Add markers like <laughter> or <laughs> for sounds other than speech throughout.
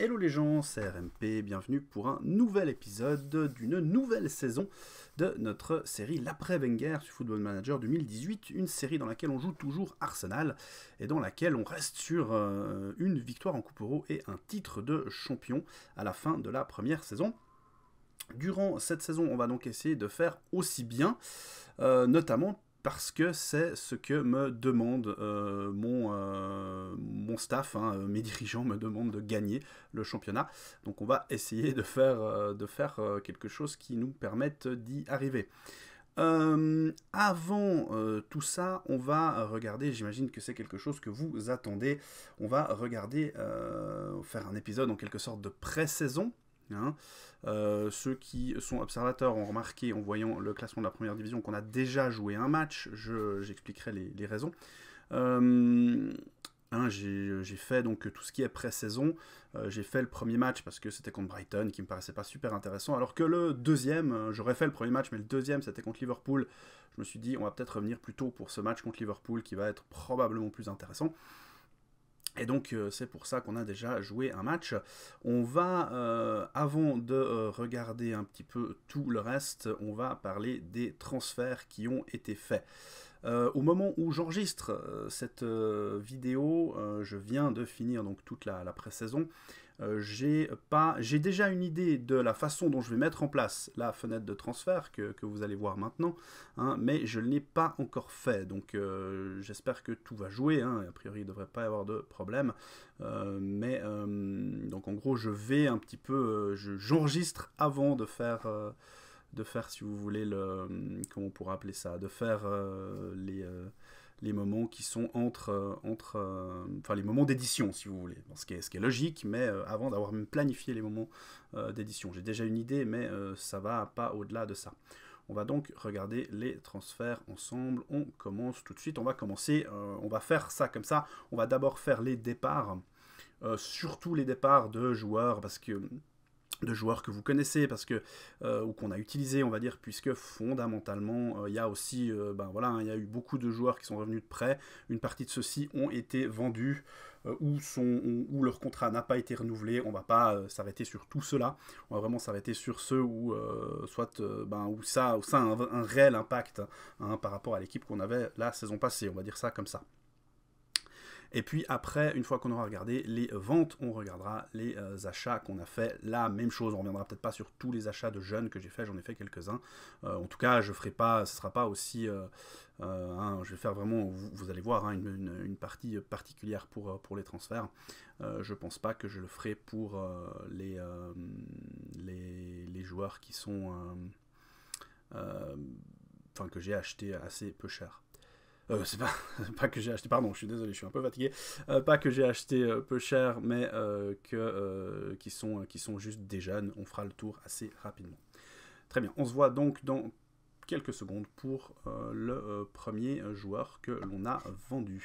Hello les gens, c'est RMP, bienvenue pour un nouvel épisode d'une nouvelle saison de notre série L'après-Wenger sur Football Manager 2018, une série dans laquelle on joue toujours Arsenal et dans laquelle on reste sur euh, une victoire en Coupe Euro et un titre de champion à la fin de la première saison. Durant cette saison, on va donc essayer de faire aussi bien, euh, notamment parce que c'est ce que me demande euh, euh, mon, staff, hein, euh, mes dirigeants me demandent de gagner le championnat. Donc on va essayer de faire, de faire quelque chose qui nous permette d'y arriver. avant tout ça, on va regarder, j'imagine que c'est quelque chose que vous attendez, on va regarder, faire un épisode en quelque sorte de pré-saison. Hein. Euh, ceux qui sont observateurs ont remarqué en voyant le classement de la première division qu'on a déjà joué un match. J'expliquerai les, les, raisons. Euh, hein, j'ai fait donc tout ce qui est pré-saison. Euh, j'ai fait le premier match parce que c'était contre Brighton qui me paraissait pas super intéressant. Alors que le deuxième, j'aurais fait le premier match, mais le deuxième c'était contre Liverpool. Je me suis dit on va peut-être revenir plus tôt pour ce match contre Liverpool qui va être probablement plus intéressant. Et donc euh, c'est pour ça qu'on a déjà joué un match. On va, euh, avant de euh, regarder un petit peu tout le reste, on va parler des transferts qui ont été faits. au moment où j'enregistre cette vidéo, je viens de finir donc toute la, la pré-saison. Euh, j'ai pas, j'ai déjà une idée de la façon dont je vais mettre en place la fenêtre de transfert que, que vous allez voir maintenant, hein, mais je ne l'ai pas encore fait. Donc euh, j'espère que tout va jouer. Hein. a priori, il ne devrait pas y avoir de problème. Euh, mais donc en gros, je vais un petit peu, j'enregistre avant de faire de faire, si vous voulez, le, comment on pourrait appeler ça, de faire les, les moments qui sont entre, euh, entre euh, enfin les moments d'édition si vous voulez, ce, qui est, ce qui est logique, mais euh, avant d'avoir même planifié les moments d'édition. J'ai déjà une idée, mais ça va pas au-delà de ça. On va donc regarder les transferts ensemble. On commence tout de suite. On va commencer, on va faire ça comme ça. On va d'abord faire les départs, surtout les départs de joueurs, parce que de joueurs que vous connaissez parce que euh, ou qu'on a utilisé on va dire puisque fondamentalement euh, il y a aussi euh, ben voilà hein, il y a eu beaucoup de joueurs qui sont revenus de prêt une partie de ceux-ci ont été vendus ou sont ou leur contrat n'a pas été renouvelé on va pas s'arrêter sur tout cela on va vraiment s'arrêter sur ceux où soit ben où ça a un, réel impact hein, par rapport à l'équipe qu'on avait la saison passée on va dire ça comme ça et puis après, une fois qu'on aura regardé les ventes, on regardera les euh, achats qu'on a fait. La même chose, on ne reviendra peut-être pas sur tous les achats de jeunes que j'ai fait, j'en ai fait quelques-uns. Euh, en tout cas, je ferai pas, ce sera pas aussi... Euh, hein, je vais faire vraiment, vous, allez voir, hein, une, partie particulière pour, pour les transferts. je ne pense pas que je le ferai pour les, les, les, joueurs qui sont... Enfin, que j'ai acheté assez peu cher. Euh, c'est pas, <laughs> pas que j'ai acheté, pardon, je suis désolé, je suis un peu fatigué. Euh, pas que j'ai acheté euh, peu cher, mais que, qui, sont, qui sont juste des jeunes. On fera le tour assez rapidement. Très bien, on se voit donc dans quelques secondes pour le premier joueur que l'on a vendu.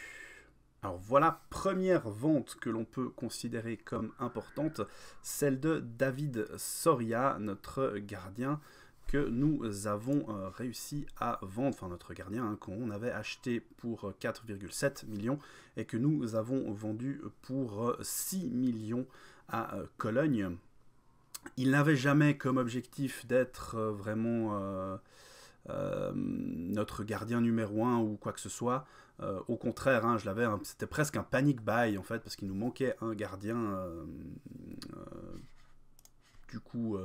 Alors voilà, première vente que l'on peut considérer comme importante, celle de David Soria, notre gardien que nous avons euh, réussi à vendre, enfin notre gardien hein, qu'on avait acheté pour 4,7 euh, millions et que nous avons vendu pour 6 euh, millions à Cologne. Il n'avait jamais comme objectif d'être vraiment notre gardien numéro 1 ou quoi que ce soit. au contraire, hein, je l'avais, c'était presque un panic buy en fait, parce qu'il nous manquait un gardien. du coup,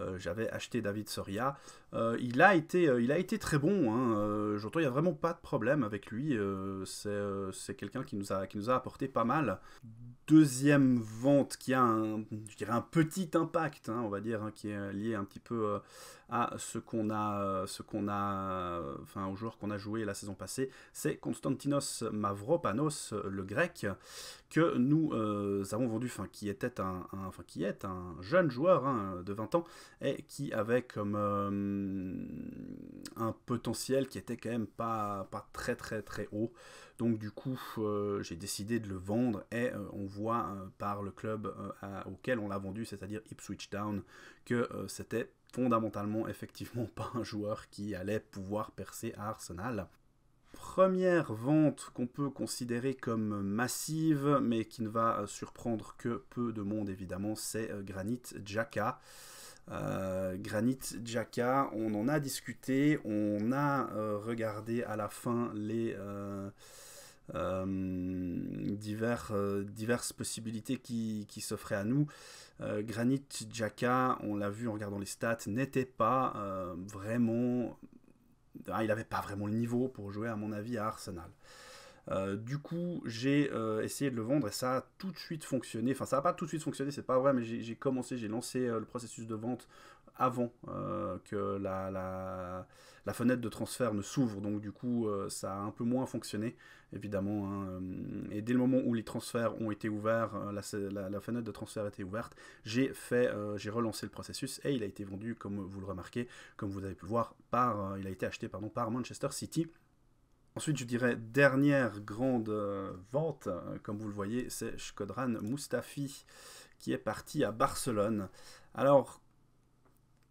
euh, j'avais acheté David Soria euh, il, a été, euh, il a été très bon. Hein, euh, j'entends, il n'y a vraiment pas de problème avec lui. c'est quelqu'un qui, nous a, qui nous a apporté pas mal. Deuxième vente qui a un, je un petit impact, hein, on va dire, hein, qui est lié un petit peu à ce qu'on a, ce qu'on a, enfin au joueur qu'on a joué la saison passée, c'est Konstantinos Mavropanos, le grec, que nous avons vendu, enfin qui était un, enfin, qui est un jeune joueur de 20 ans et qui avait comme euh, un potentiel qui était quand même pas, pas très très très haut. Donc du coup, euh, j'ai décidé de le vendre et euh, on voit par le club auquel on l'a vendu, c'est-à-dire Ipswich Town, que c'était fondamentalement effectivement <laughs> pas un joueur qui allait pouvoir percer à Arsenal première vente qu'on peut considérer comme massive, mais qui ne va surprendre que peu de monde évidemment, c'est Granite Jaka. Granite euh, Granit Jaka, on en a discuté, on a euh, regardé à la fin les euh, diverses possibilités qui, s'offraient à nous. Granit Jaka, on l'a vu en regardant les stats, n'était pas vraiment... Ah, il n'avait pas vraiment le niveau pour jouer à mon avis à Arsenal. Euh, du coup, j'ai euh, essayé de le vendre et ça a tout de suite fonctionné. Enfin, ça n'a pas tout de suite fonctionné, c'est pas vrai, mais j'ai commencé, j'ai lancé euh, le processus de vente avant que la, fenêtre de transfert ne s'ouvre. Donc, du coup, ça a un peu moins fonctionné, évidemment. Hein, et dès le moment où les transferts ont été ouverts, la, fenêtre de transfert a été ouverte, j'ai fait, j'ai relancé le processus et il a été vendu, comme vous le remarquez, comme vous avez pu voir, par, il a été acheté pardon, par Manchester City. Ensuite, je dirais dernière grande euh, vente, euh, comme vous le voyez, c'est Shkodran Mustafi qui est parti à Barcelone. Alors,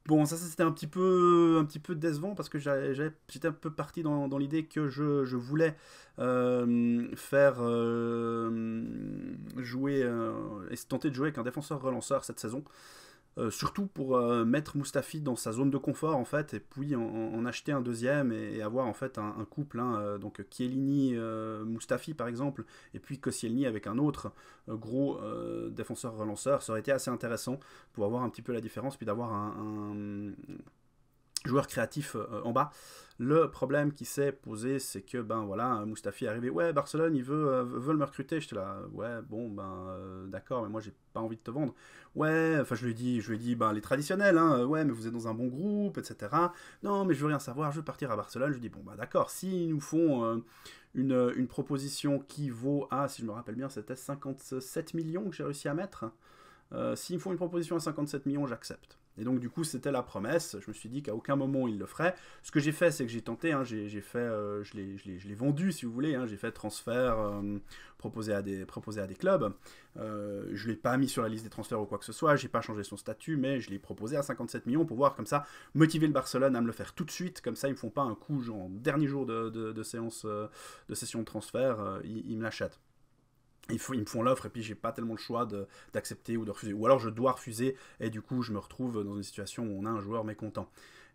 bon, ça, c'était un petit peu, un petit peu décevant parce que j'étais un peu parti dans, l'idée que je, voulais euh, faire jouer et et tenter de jouer avec un défenseur relanceur cette saison. Euh, surtout pour euh, mettre Mustafi dans sa zone de confort en fait et puis en, acheter un deuxième et, avoir en fait un, couple hein, euh, donc Kielini Mustafi par exemple et puis Koscielny avec un autre gros défenseur relanceur ça aurait été assez intéressant pour avoir un petit peu la différence puis d'avoir un joueur créatif euh, en bas. Le problème qui s'est posé, c'est que ben voilà, Mustafi est arrivé. Ouais, Barcelone, ils veut me euh, recruter. J'étais là, ouais, bon ben euh, d'accord, mais moi j'ai pas envie de te vendre. Ouais, enfin je lui dis, je lui dis, ben les traditionnels, hein, ouais, mais vous êtes dans un bon groupe, etc. Non, mais je veux rien savoir, je veux partir à Barcelone. Je lui dis bon ben d'accord, s'ils nous font une, une, proposition qui vaut à, ah, si je me rappelle bien, c'était 57 millions que j'ai réussi à mettre. Euh, s'ils me font une proposition à 57 millions, j'accepte. Et donc, du coup, c'était la promesse. Je me suis dit qu'à aucun moment il le ferait. Ce que j'ai fait, c'est que j'ai tenté. Hein. j'ai fait, euh, je l'ai vendu, si vous voulez. Hein. j'ai fait transfert euh, proposé, à des, proposé à des clubs. Euh, je ne l'ai pas mis sur la liste des transferts ou quoi que ce soit. J'ai pas changé son statut, mais je l'ai proposé à 57 millions pour voir, comme ça, motiver le Barcelone à me le faire tout de suite. Comme ça, ils me font pas un coup, genre, dernier jour de, séance, de session de transfert, ils me l'achètent ils, me font l'offre et puis j'ai pas tellement le choix d'accepter ou de refuser. Ou alors je dois refuser et du coup je me retrouve dans une situation où on a un joueur mécontent.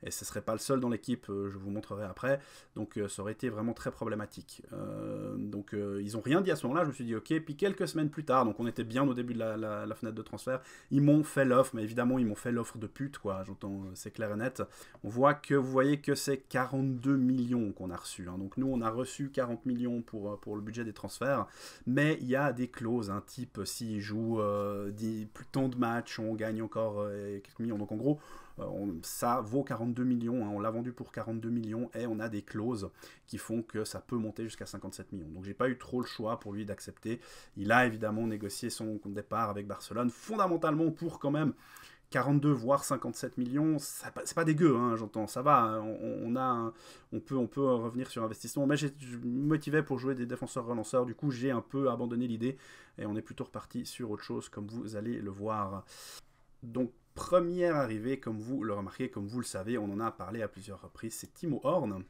Et ce serait pas le seul dans l'équipe, euh, je vous montrerai après. Donc euh, ça aurait été vraiment très problématique. Euh, donc ils ont rien dit à ce moment-là, je me suis dit ok. Puis quelques semaines plus tard, donc on était bien au début de la, la, fenêtre de transfert, ils m'ont fait l'offre, mais évidemment ils m'ont fait l'offre de pute, quoi. J'entends, c'est clair et net. On voit que, vous voyez que c'est 42 millions qu'on a reçu. Hein. Donc nous on a reçu 40 millions pour, pour le budget des transferts, mais il y a des clauses, un hein, type euh, s'il joue euh, plus tant de matchs, on gagne encore euh, quelques millions. Donc en gros, euh, on, ça vaut 42 millions, hein. on l'a vendu pour 42 millions et on a des clauses qui font que ça peut monter jusqu'à 57 millions. Donc j'ai pas eu trop le choix pour lui d'accepter. Il a évidemment négocié son départ avec Barcelone, fondamentalement pour quand même 42 voire 57 millions, c'est pas dégueu, hein, j'entends, ça va, hein, on, a, on peut, on peut revenir sur investissement, mais je motivé pour jouer des défenseurs relanceurs, du coup j'ai un peu abandonné l'idée et on est plutôt reparti sur autre chose comme vous allez le voir. Donc première arrivée, comme vous le remarquez, comme vous le savez, on en a parlé à plusieurs reprises, c'est Timo Horn,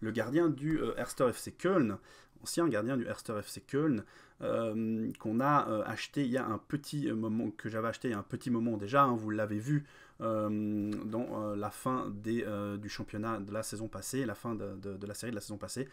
le gardien du euh, Herster FC Köln, ancien gardien du Herster FC Köln, euh, qu'on a euh, acheté il y a un petit euh, moment, que j'avais acheté il y a un petit moment déjà, hein, vous l'avez vu dans la fin des, du championnat de la saison passée, la fin de, de, de la série de la saison passée.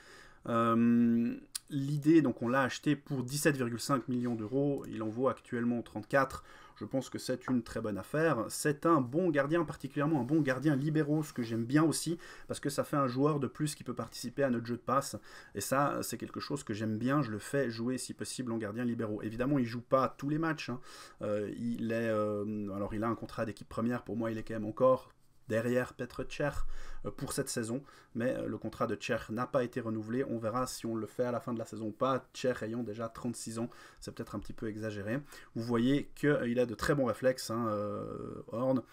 L'idée, donc on l'a acheté pour 17,5 millions d'euros, il en vaut actuellement 34. Je pense que c'est une très bonne affaire. C'est un bon gardien, particulièrement un bon gardien libéraux, ce que j'aime bien aussi, parce que ça fait un joueur de plus qui peut participer à notre jeu de passe. Et ça, c'est quelque chose que j'aime bien. Je le fais jouer si possible en gardien libéraux. Évidemment, il joue pas tous les matchs. Hein. Euh, il est, euh, alors il a un contrat d'équipe première. Pour moi, il est quand même encore derrière Petr Cher euh, pour cette saison. Mais euh, le contrat de Cher n'a pas été renouvelé. On verra si on le fait à la fin de la saison ou pas. Cher ayant déjà 36 ans, c'est peut-être un petit peu exagéré. Vous voyez qu'il euh, a de très bons réflexes, hein, Horn.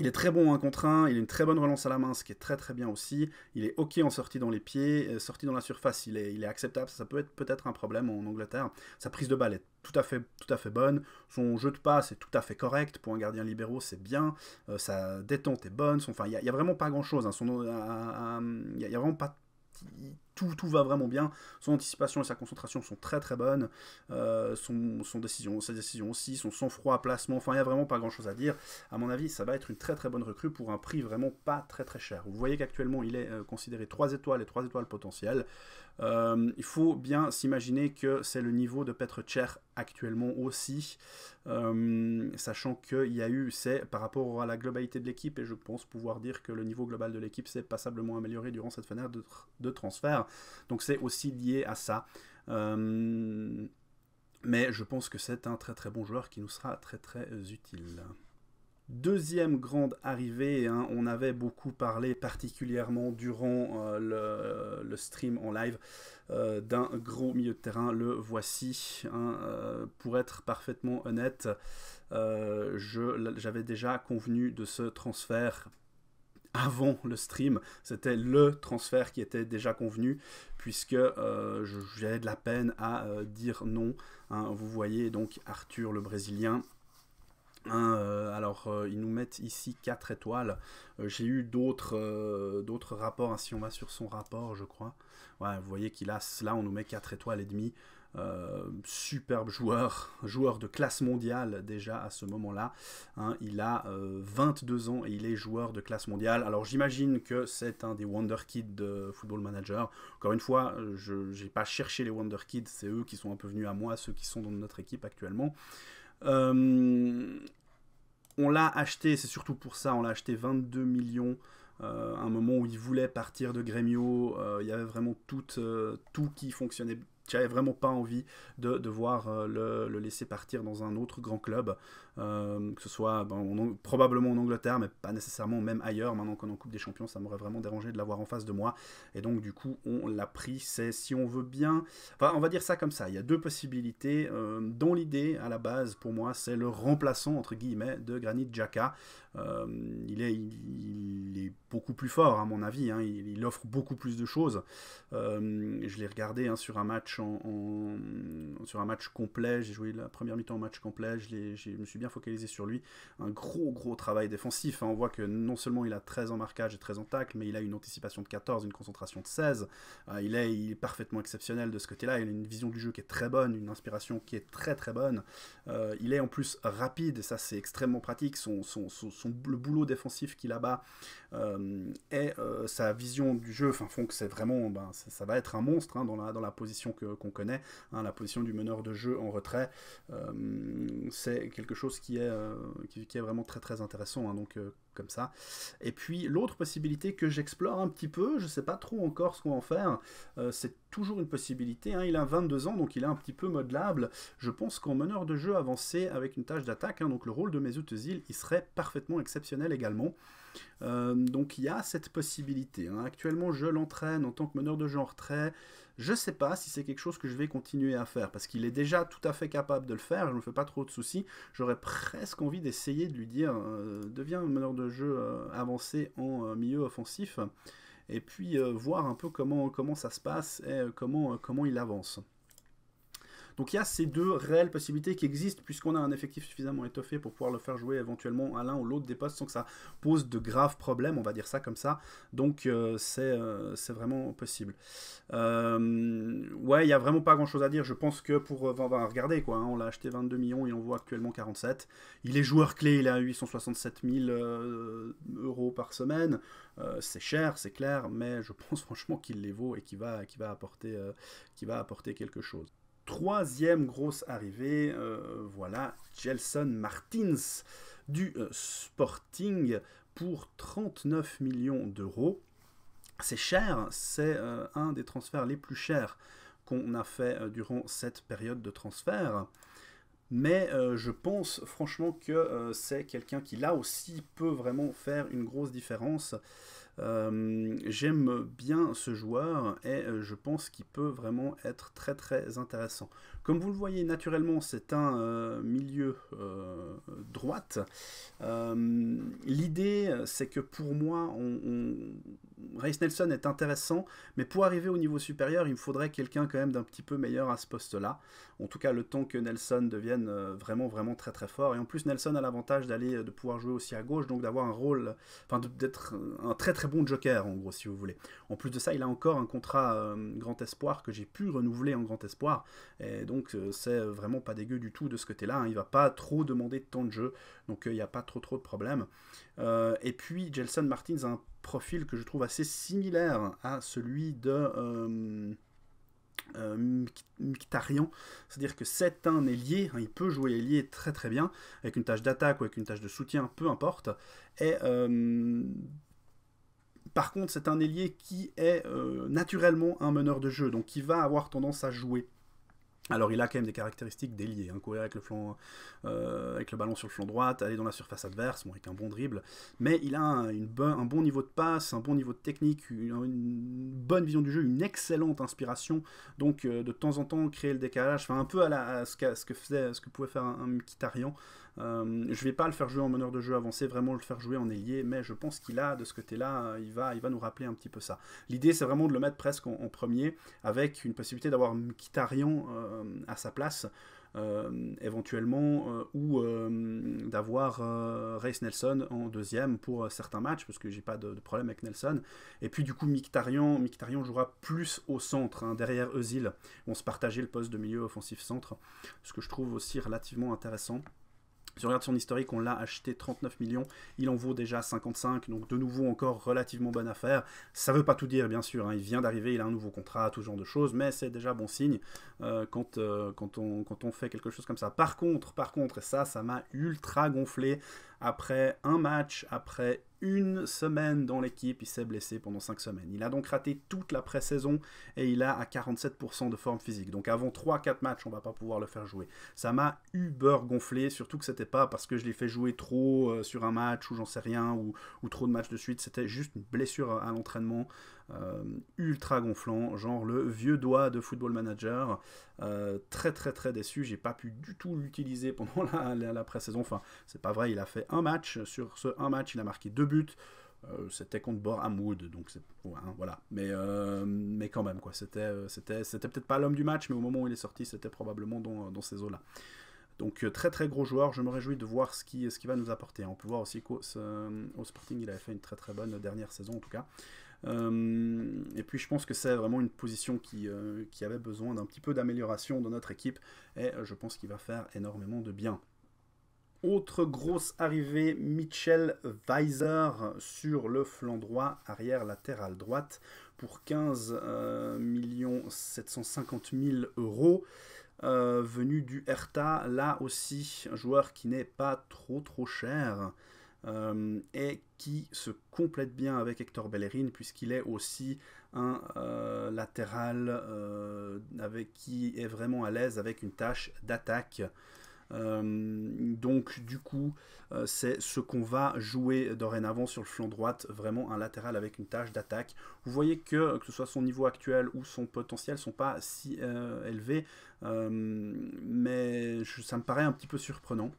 Il est très bon en 1 contre 1, il a une très bonne relance à la main, ce qui est très très bien aussi. Il est ok en sortie dans les pieds, euh, sortie dans la surface, il est, il est acceptable, ça peut être peut-être un problème en Angleterre. Sa prise de balle est tout à fait, tout à fait bonne, son jeu de passe est tout à fait correct, pour un gardien libéraux c'est bien, euh, sa détente est bonne, enfin il n'y a, vraiment pas grand-chose, hein. euh, il n'y a, vraiment pas tout, va vraiment bien. Son anticipation et sa concentration sont très très bonnes. Euh, son, sa décision aussi, son sang-froid, à placement. Enfin, il n'y a vraiment pas grand chose à dire. À mon avis, ça va être une très très bonne recrue pour un prix vraiment pas très très cher. Vous voyez qu'actuellement, il est euh, considéré 3 étoiles et 3 étoiles potentielles. Euh, il faut bien s'imaginer que c'est le niveau de Petr Cher actuellement aussi, euh, sachant qu'il y a eu, c'est par rapport à la globalité de l'équipe, et je pense pouvoir dire que le niveau global de l'équipe s'est passablement amélioré durant cette fenêtre de, de transfert. Donc c'est aussi lié à ça. Euh, mais je pense que c'est un très très bon joueur qui nous sera très très utile. Deuxième grande arrivée, hein. on avait beaucoup parlé particulièrement durant euh, le, stream en live euh, d'un gros milieu de terrain, le voici. Hein, euh, pour être parfaitement honnête, j'avais déjà convenu de ce transfert avant le stream. C'était le transfert qui était déjà convenu, puisque j'avais de la peine à dire non. Hein. Vous voyez donc Arthur le Brésilien Hein, euh, alors, euh, ils nous mettent ici 4 étoiles. Euh, j'ai eu d'autres d'autres rapports. Hein, si on va sur son rapport, je crois. Ouais, vous voyez qu'il a là, on nous met 4 étoiles et demi superbe joueur, <laughs> joueur de classe mondiale déjà à ce moment-là. Hein, il a 22 ans et il est joueur de classe mondiale. Alors j'imagine que c'est un des Wonder Kids de Football Manager. Encore une fois, je n'ai pas cherché les Wonder Kids, c'est eux qui sont un peu venus à moi, ceux qui sont dans notre équipe actuellement. Euh, on l'a acheté, c'est surtout pour ça, on l'a acheté 22 millions. Euh, un moment où il voulait partir de Grêmio, euh, il y avait vraiment tout, tout qui fonctionnait. J'avais vraiment pas envie de, voir le, laisser partir dans un autre grand club. Euh, que ce soit ben, probablement en Angleterre, mais pas nécessairement même ailleurs. Maintenant qu'on est en Coupe des Champions, ça m'aurait vraiment dérangé de l'avoir en face de moi. Et donc, du coup, on l'a pris. C'est si on veut bien. Enfin, on va dire ça comme ça. Il y a deux possibilités. Euh, dont l'idée, à la base, pour moi, c'est le remplaçant, entre guillemets, de Granit Jaka. Euh, il, est, il, est, beaucoup plus fort, à mon avis. Hein. Il, offre beaucoup plus de choses. je l'ai regardé hein, sur, un match en, sur un match complet. J'ai joué la première mi-temps en match complet. Je, je me suis bien focalisé sur lui. Un gros, gros travail défensif. Hein. On voit que non seulement il a 13 en marquage et 13 en tacle, mais il a une anticipation de 14, une concentration de 16. Euh, il, est, il, est, parfaitement exceptionnel de ce côté-là. Il a une vision du jeu qui est très bonne, une inspiration qui est très, très bonne. Euh, il est en plus rapide, et ça, c'est extrêmement pratique. Son, son, son, le boulot défensif qu'il a là-bas euh, et sa vision du jeu enfin, font que c'est vraiment. Ben, ça, va être un monstre hein, dans, la, dans la position qu'on connaît, hein, la position du meneur de jeu en retrait. c'est quelque chose euh, qui est, vraiment très très intéressant, hein, donc euh, comme ça. Et puis l'autre possibilité que j'explore un petit peu, je ne sais pas trop encore ce qu'on va en faire, euh, c'est toujours une possibilité, hein. il a 22 ans donc il est un petit peu modelable, je pense qu'en meneur de jeu avancé avec une tâche d'attaque, hein, donc le rôle de Mesut il serait parfaitement exceptionnel également. donc il y a cette possibilité, actuellement je l'entraîne en tant que meneur de jeu en retrait, je ne sais pas si c'est quelque chose que je vais continuer à faire, parce qu'il est déjà tout à fait capable de le faire, je ne me fais pas trop de soucis. J'aurais presque envie d'essayer de lui dire euh, deviens un meneur de jeu euh, avancé en euh, milieu offensif, et puis voir un peu comment, comment ça se passe et comment, comment il avance. Donc il y a ces deux réelles possibilités qui existent puisqu'on a un effectif suffisamment étoffé pour pouvoir le faire jouer éventuellement à l'un ou l'autre des postes sans que ça pose de graves problèmes, on va dire ça comme ça. Donc euh, euh, c'est vraiment possible. Euh, ouais, il n'y a vraiment pas grand-chose à dire. Je pense que pour... on regarder quoi. Hein, on l'a acheté 22 millions et on voit actuellement 47. Il est joueur clé, il est à 867 000 euros par semaine. c'est cher, c'est clair, mais je <laughs> pense franchement qu'il les vaut et qu'il va, va, va apporter quelque chose. Troisième grosse arrivée, euh, voilà Gelson Martins du euh, Sporting pour 39 millions d'euros. C'est cher, c'est euh, un des transferts les plus chers qu'on a fait durant cette période de transfert. Mais je pense franchement que c'est quelqu'un qui là aussi peut vraiment faire une grosse différence euh, j'aime bien ce joueur et euh, je pense qu'il peut vraiment être très très intéressant. Comme vous le voyez, naturellement, c'est un euh, milieu euh, droite. Euh, l'idée, c'est que pour moi, on, Race Nelson est intéressant, mais pour arriver au niveau supérieur, il me faudrait quelqu'un quand même d'un petit peu meilleur à ce poste-là. En tout cas, le temps que Nelson devienne vraiment, vraiment très, très fort. Et en plus, Nelson a l'avantage d'aller, de pouvoir jouer aussi à gauche, donc d'avoir un rôle, enfin, d'être un très, très bon joker, en gros, si vous voulez. En plus de ça, il a encore un contrat grand espoir que j'ai pu renouveler en grand espoir donc euh, c'est vraiment pas dégueu du tout de ce côté-là. Hein. Il va pas trop demander tant de jeu, donc euh, il n'y a pas trop trop de problèmes. Euh, et puis Jelson Martins a un profil que je trouve assez similaire à celui de euh, c'est-à-dire que c'est un ailier, hein, il peut jouer ailier très très bien, avec une tâche d'attaque ou avec une tâche de soutien, peu importe, et par contre c'est un ailier qui est naturellement un meneur de jeu, donc il va avoir tendance à jouer. Alors il a quand même des caractéristiques déliées, hein. courir avec le, flanc, euh, avec le ballon sur le flanc droit, aller dans la surface adverse, avec un bon dribble, mais il a un, bon, niveau de passe, un bon niveau de technique, une, bonne vision du jeu, une excellente inspiration, donc euh, de temps en temps créer le décalage, enfin un peu à, la, ce, que faisait, ce que pouvait faire un, un euh, je ne vais pas le faire jouer en meneur de jeu avancé, vraiment le faire jouer en ailier, mais je pense qu'il a, de ce côté-là, il va, il va nous rappeler un petit peu ça. L'idée, c'est vraiment de le mettre presque en, premier, avec une possibilité d'avoir Mkhitaryan euh, à sa place. Euh, éventuellement ou d'avoir Race Nelson en deuxième pour certains matchs parce que j'ai pas de, problème avec Nelson et puis du coup Mkhitaryan jouera plus au centre hein, derrière Eusil on se partageait le poste de milieu offensif centre ce que je trouve aussi relativement intéressant si on regarde son historique, on l'a acheté 39 millions, il en vaut déjà 55, donc de nouveau encore relativement bonne affaire. Ça ne veut pas tout dire, bien sûr, hein. il vient d'arriver, il a un nouveau contrat, tout genre de choses, mais c'est déjà bon signe euh, quand, euh, quand, on, quand on fait quelque chose comme ça. Par contre, par contre, et ça, ça m'a ultra gonflé, après un match, après une semaine dans l'équipe, il s'est blessé pendant 5 semaines. Il a donc raté toute la pré-saison et il a à 47% de forme physique. Donc avant 3-4 matchs, on va pas pouvoir le faire jouer. Ça m'a uber gonflé, surtout que c'était pas parce que je l'ai fait jouer trop euh, sur un match ou j'en sais rien, ou, trop de matchs de suite. C'était juste une blessure à l'entraînement. Euh, ultra gonflant, genre le vieux doigt de Football Manager. Euh, très très très déçu, j'ai pas pu du tout l'utiliser pendant <laughs> la, pré-saison. Enfin, c'est pas vrai, il a fait un match. Sur ce un match, il a marqué deux buts euh, c'était contre Bord donc c'est hein, voilà. Mais mais quand même quoi, c'était c'était c'était peut-être pas l'homme du match, mais au moment où il est sorti, c'était probablement dans, ces eaux-là. Donc très très gros joueur, je me réjouis de voir ce qui ce qui va nous apporter. On peut voir aussi qu'au Sporting, il avait fait une très très bonne dernière saison en tout cas. Euh, et puis je pense que c'est vraiment une position euh, qui, avait besoin d'un petit peu d'amélioration dans notre équipe, et euh, je pense qu'il va faire énormément de bien. Autre grosse arrivée, Mitchell Weiser sur le flanc droit, arrière latéral droite, pour 15 750 000 euros. venu du Hertha, là aussi, un joueur qui n'est pas trop trop cher. Euh, et qui se complète bien avec Hector Bellerin puisqu'il est aussi un euh, latéral euh, avec qui est vraiment à l'aise avec une tâche d'attaque. donc du coup, c'est ce qu'on va jouer dorénavant sur le flanc droit. vraiment un latéral avec une tâche d'attaque. Vous voyez que, que ce soit son niveau actuel ou son potentiel, ne sont pas si élevés, mais ça me paraît un petit peu surprenant,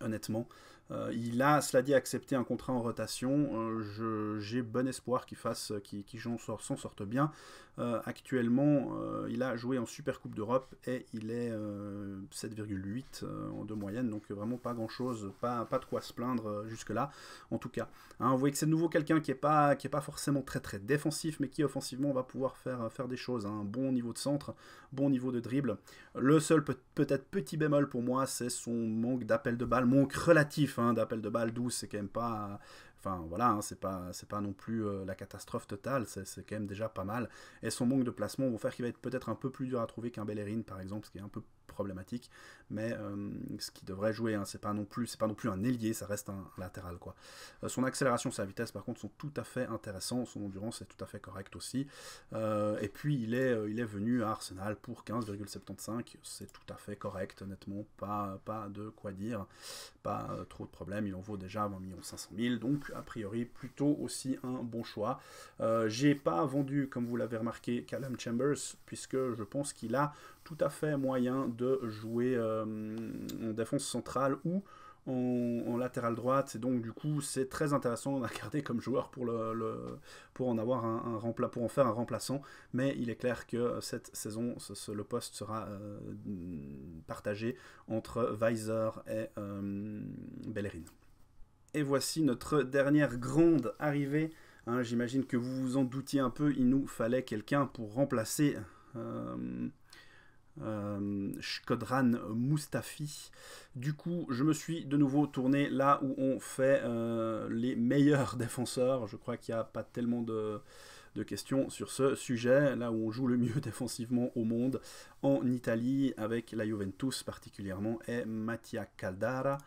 honnêtement. Euh, il a, cela dit, accepté un contrat en rotation. Euh, j'ai bon espoir qu'il fasse, euh, qu'il s'en sorte bien. Euh, actuellement, euh, il a joué en Super Coupe d'Europe et il est 7,8 de moyenne, donc vraiment pas grand-chose, pas, pas de quoi se plaindre euh, jusque-là, en tout cas. Hein, vous voyez que c'est de nouveau quelqu'un qui n'est pas, qui est pas forcément très très défensif, mais qui offensivement va pouvoir faire, faire des choses. Un hein. bon niveau de centre, bon niveau de dribble. Le seul peut-être petit bémol pour moi, c'est son manque d'appel de balle, manque relatif hein, d'appel de balle douce, c'est quand même pas Enfin voilà, hein, c'est pas pas non plus euh, la catastrophe totale, c'est quand même déjà pas mal. Et son manque de placement vont faire qu'il va être peut-être un peu plus dur à trouver qu'un Bellerin par exemple, ce qui est un peu problématique, mais euh, ce qui devrait jouer, hein, c'est pas non plus, c'est pas non plus un ailier, ça reste un, latéral quoi. Euh, son accélération, sa vitesse, par contre, sont tout à fait intéressants, son endurance est tout à fait correct aussi. Euh, et puis il est, il est venu à Arsenal pour 15,75, c'est tout à fait correct, honnêtement, pas, pas de quoi dire, pas trop de problèmes, il en vaut déjà 20 500 000, donc a priori plutôt aussi un bon choix. J'ai pas vendu, comme vous l'avez remarqué, Callum Chambers, puisque je pense qu'il a tout à fait moyen de jouer en euh, défense centrale ou en, latérale latéral droite. Et donc, du coup, c'est très intéressant à garder comme joueur pour, le, pour, en avoir un, pour en faire un remplaçant. Mais il est clair que cette saison, le poste sera euh, partagé entre Weiser et euh, Bellerin. Et voici notre dernière grande arrivée. Hein. J'imagine que vous vous en doutiez un peu, il nous fallait quelqu'un pour remplacer. Euh, euh, Shkodran Mustafi. Du coup, je me suis de nouveau tourné là où on fait euh, les meilleurs <laughs> défenseurs. Je crois qu'il n'y a pas tellement de, de, questions sur ce sujet. Là où on joue le mieux <laughs> défensivement au monde, en Italie, avec la Juventus particulièrement, et Mattia Caldara.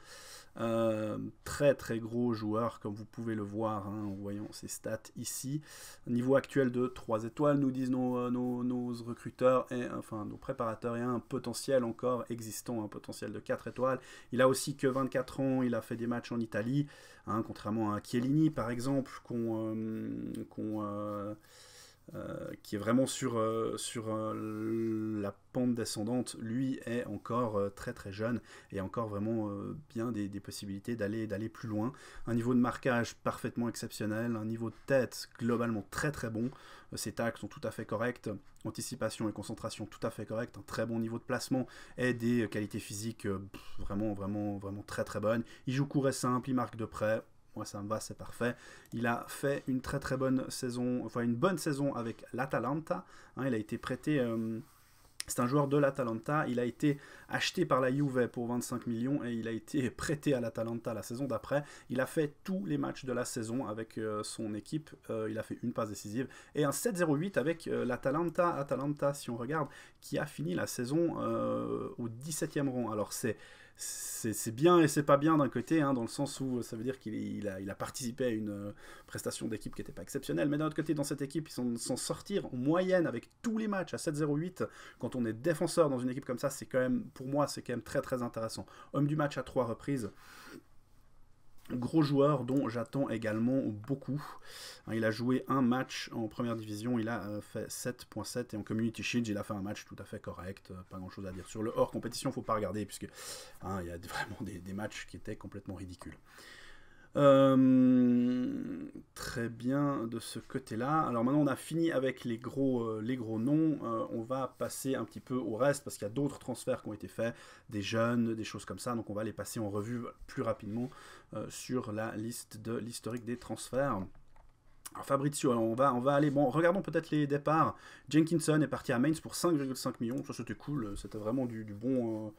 Euh, très très gros joueur comme vous pouvez le voir hein, en voyant ses stats ici. Niveau actuel de 3 étoiles nous disent euh, nos, nos, recruteurs et enfin nos préparateurs. Et un potentiel encore existant, un potentiel de 4 étoiles. Il a aussi que 24 ans, il a fait des matchs en Italie, hein, contrairement à Chiellini par exemple qu'on... Euh, euh, euh, qui est vraiment sur, euh, sur euh, la pente descendante, lui est encore très très jeune et encore vraiment bien des, possibilités d'aller d'aller plus loin. Un niveau de marquage parfaitement exceptionnel, un niveau de tête globalement très très bon. ses tacles sont tout à fait corrects, anticipation et concentration tout à fait corrects un très bon niveau de placement et des qualités physiques vraiment vraiment vraiment très très bonnes. Il joue court et simple, il marque de près, moi ça me va, c'est parfait. Il a fait une très très bonne saison, enfin une bonne saison avec l'Atalanta. Hein. il a été prêté. Euh, c'est un joueur de l'Atalanta. Il a été acheté par la Juve pour 25 millions et il a été <laughs> prêté à l'Atalanta la saison d'après. Il a fait tous les matchs de la saison avec euh, son équipe. Euh, il a fait une passe décisive et un 7-0-8 avec l'Atalanta. Atalanta, si on regarde, qui a fini la saison au 17e rang. Alors c'est c'est bien et c'est pas bien d'un côté, hein, dans le sens où ça veut dire qu'il a, il a, participé à une euh, prestation d'équipe qui n'était pas exceptionnelle, mais d'un autre côté, dans cette équipe, ils s'en sortir en moyenne avec tous les matchs à 7-0-8, quand on est défenseur dans une équipe comme ça, c'est quand même, pour moi, c'est quand même très très intéressant. Homme du match à trois reprises, Gros joueur dont j'attends également beaucoup. Hein, il a joué un match en première division, il a euh, fait 7.7 et en Community Shield, il a fait un match tout à fait correct, euh, pas grand chose à dire. Sur le hors compétition, il ne faut pas regarder puisque hein, il y a <laughs> vraiment des, matchs qui étaient complètement ridicules. Euh, très bien de ce côté-là. Alors maintenant on a fini avec les gros, les gros noms. on va passer un petit peu au reste parce qu'il y a d'autres transferts qui ont été faits, des jeunes, des choses comme ça. Donc on va les passer en revue plus rapidement euh, sur la liste de l'historique des transferts. Alors Fabrizio, on, va, on va aller. Bon, regardons peut-être les départs. Jenkinson est parti à Mainz pour 5,5 millions. Ça, c'était cool. C'était vraiment du, bon. Euh,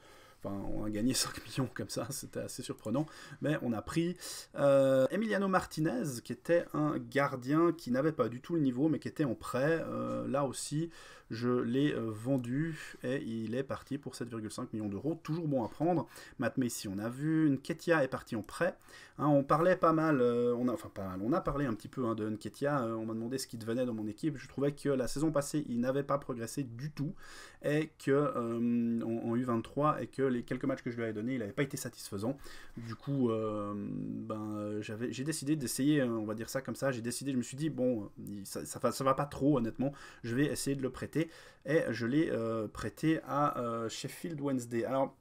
on a gagné 5 <laughs> millions comme ça, c'était assez surprenant. Mais on a pris euh, Emiliano Martinez, qui était un gardien qui n'avait pas du tout le niveau, mais qui était en prêt. Euh, là aussi, je l'ai euh, vendu et il est parti pour 7,5 millions d'euros. Toujours bon à prendre. Matt Messi, on a vu. Nketia est parti en prêt. Hein, on parlait pas mal, on a, on a parlé un petit peu hein, de Nketia. on m'a demandé ce qui devenait dans mon équipe. Je trouvais que la saison passée, il n'avait pas progressé du tout et que euh, en, U23 et que les quelques matchs que je lui avais donnés, il n'avait pas été satisfaisant. Du coup, euh, ben, j'avais, j'ai décidé d'essayer, euh, on va dire ça comme ça, j'ai décidé, je me suis dit, bon, ça, ça, va pas trop honnêtement, je vais essayer de le prêter et je l'ai euh, prêté à Sheffield Wednesday. Alors,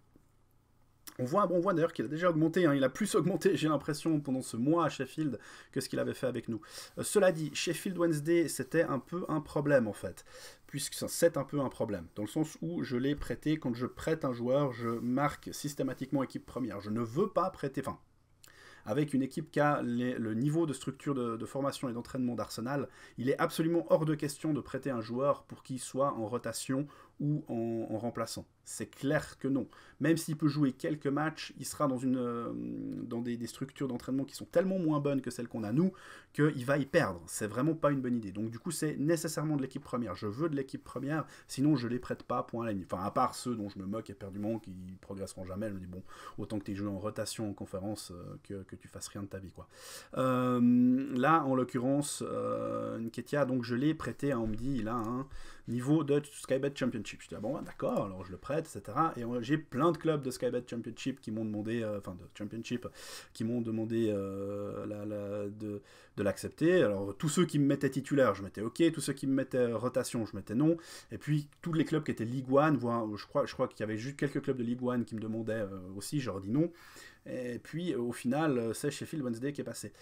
on voit, bon, on d'ailleurs qu'il a déjà augmenté, hein. il a plus augmenté, j'ai l'impression, pendant ce mois à Sheffield que ce qu'il avait fait avec nous. Euh, cela dit, Sheffield Wednesday, c'était un peu un problème en fait, puisque c'est un peu un problème, dans le sens où je l'ai prêté, quand je prête un joueur, je marque systématiquement équipe première. Je ne veux pas prêter, enfin, avec une équipe qui a le niveau de structure de, formation et d'entraînement d'Arsenal, il est absolument hors de question de prêter un joueur pour qu'il soit en rotation ou en remplaçant. C'est clair que non. Même s'il peut jouer quelques matchs, il sera dans, une, euh, dans des, des structures d'entraînement qui sont tellement moins bonnes que celles qu'on a nous, qu'il va y perdre. C'est vraiment pas une bonne idée. Donc du coup, c'est nécessairement de l'équipe première. Je veux de l'équipe première, sinon je les prête pas, point à la Enfin, à part ceux dont je me moque éperdument, qui progresseront jamais. Je me dis, bon, autant que tu joues joué en rotation, en conférence, euh, que, que, tu fasses rien de ta vie. quoi. Euh, là, en l'occurrence, euh, Nketia, donc je l'ai prêté, à on me dit, il a un niveau de Skybet Championship. Je dis, ah bon, d'accord, alors je le prête etc. Et j'ai plein de clubs de Skybet Championship qui m'ont demandé, euh, enfin de Championship, qui m'ont demandé euh, de, l'accepter. Alors tous ceux qui me mettaient titulaire, je mettais OK. Tous ceux qui me mettaient euh, rotation, je mettais non. Et puis tous les clubs qui étaient Ligue 1, je crois, je crois qu'il y avait juste quelques clubs de Ligue 1 qui me demandaient aussi, je leur dis non. Et puis au final, c'est Sheffield Wednesday qui est passé.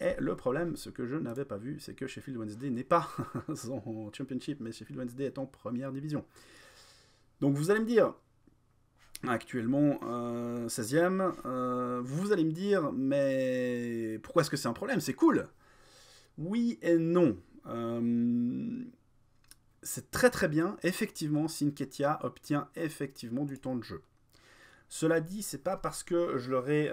Et le problème, ce que je n'avais pas vu, c'est que Sheffield Wednesday n'est pas <laughs> en Championship, mais Sheffield Wednesday est en première division. Donc vous allez me dire, actuellement 16e, euh, euh, vous allez me dire, mais pourquoi est-ce que c'est un problème C'est cool Oui et non. Euh, c'est très très bien, effectivement, Sinketia obtient effectivement du temps de jeu. Cela dit, c'est pas parce que je leur ai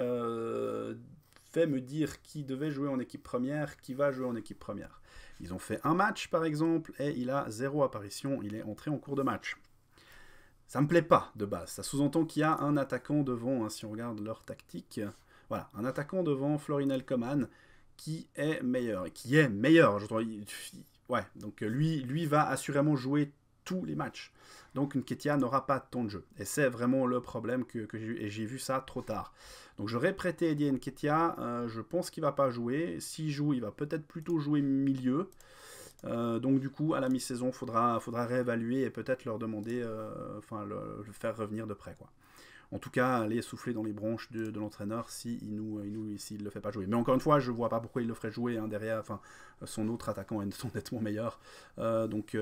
fait me dire qui devait jouer en équipe première, qui va jouer en équipe première. Ils ont fait un match par exemple, et il a zéro apparition, il est entré en cours de match. Ça me plaît pas de base. Ça sous-entend qu'il y a un attaquant devant, hein, si on regarde leur tactique. Voilà, un attaquant devant Florinel Coman qui est meilleur. Qui est meilleur. Je ouais, donc euh, lui, lui va assurément jouer tous les matchs. Donc Nketia n'aura pas tant de jeu. Et c'est vraiment le problème que, j'ai vu ça trop tard. Donc je prêté Eddie Nketia. Euh, je pense qu'il va pas jouer. S'il joue, il va peut-être plutôt jouer milieu. Euh, donc du coup, à la mi-saison, faudra, faudra réévaluer et peut-être leur demander, euh, enfin le, faire revenir de près. En tout cas, aller souffler dans les branches de, l'entraîneur s'il ne nous, nous, le fait pas jouer. Mais encore une fois, je vois pas pourquoi il le ferait jouer hein, derrière. Enfin, son autre attaquant est <laughs> nettement meilleur, euh, donc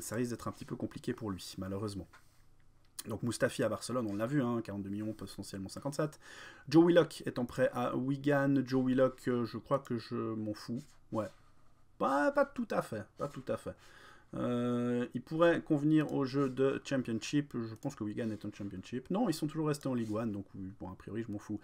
ça risque d'être un petit peu compliqué pour lui, malheureusement. Donc Mustafi à Barcelone, on l'a vu, hein, 42 millions, potentiellement 57. Joe Willock étant prêt à Wigan. Joe Willock, je crois que je m'en fous. Ouais, pas, tout à fait, pas tout à fait. Euh, il pourrait convenir au jeu de Championship. Je pense que Wigan est un Championship. Non, ils sont toujours restés en Ligue 1, donc bon, a priori, je m'en fous.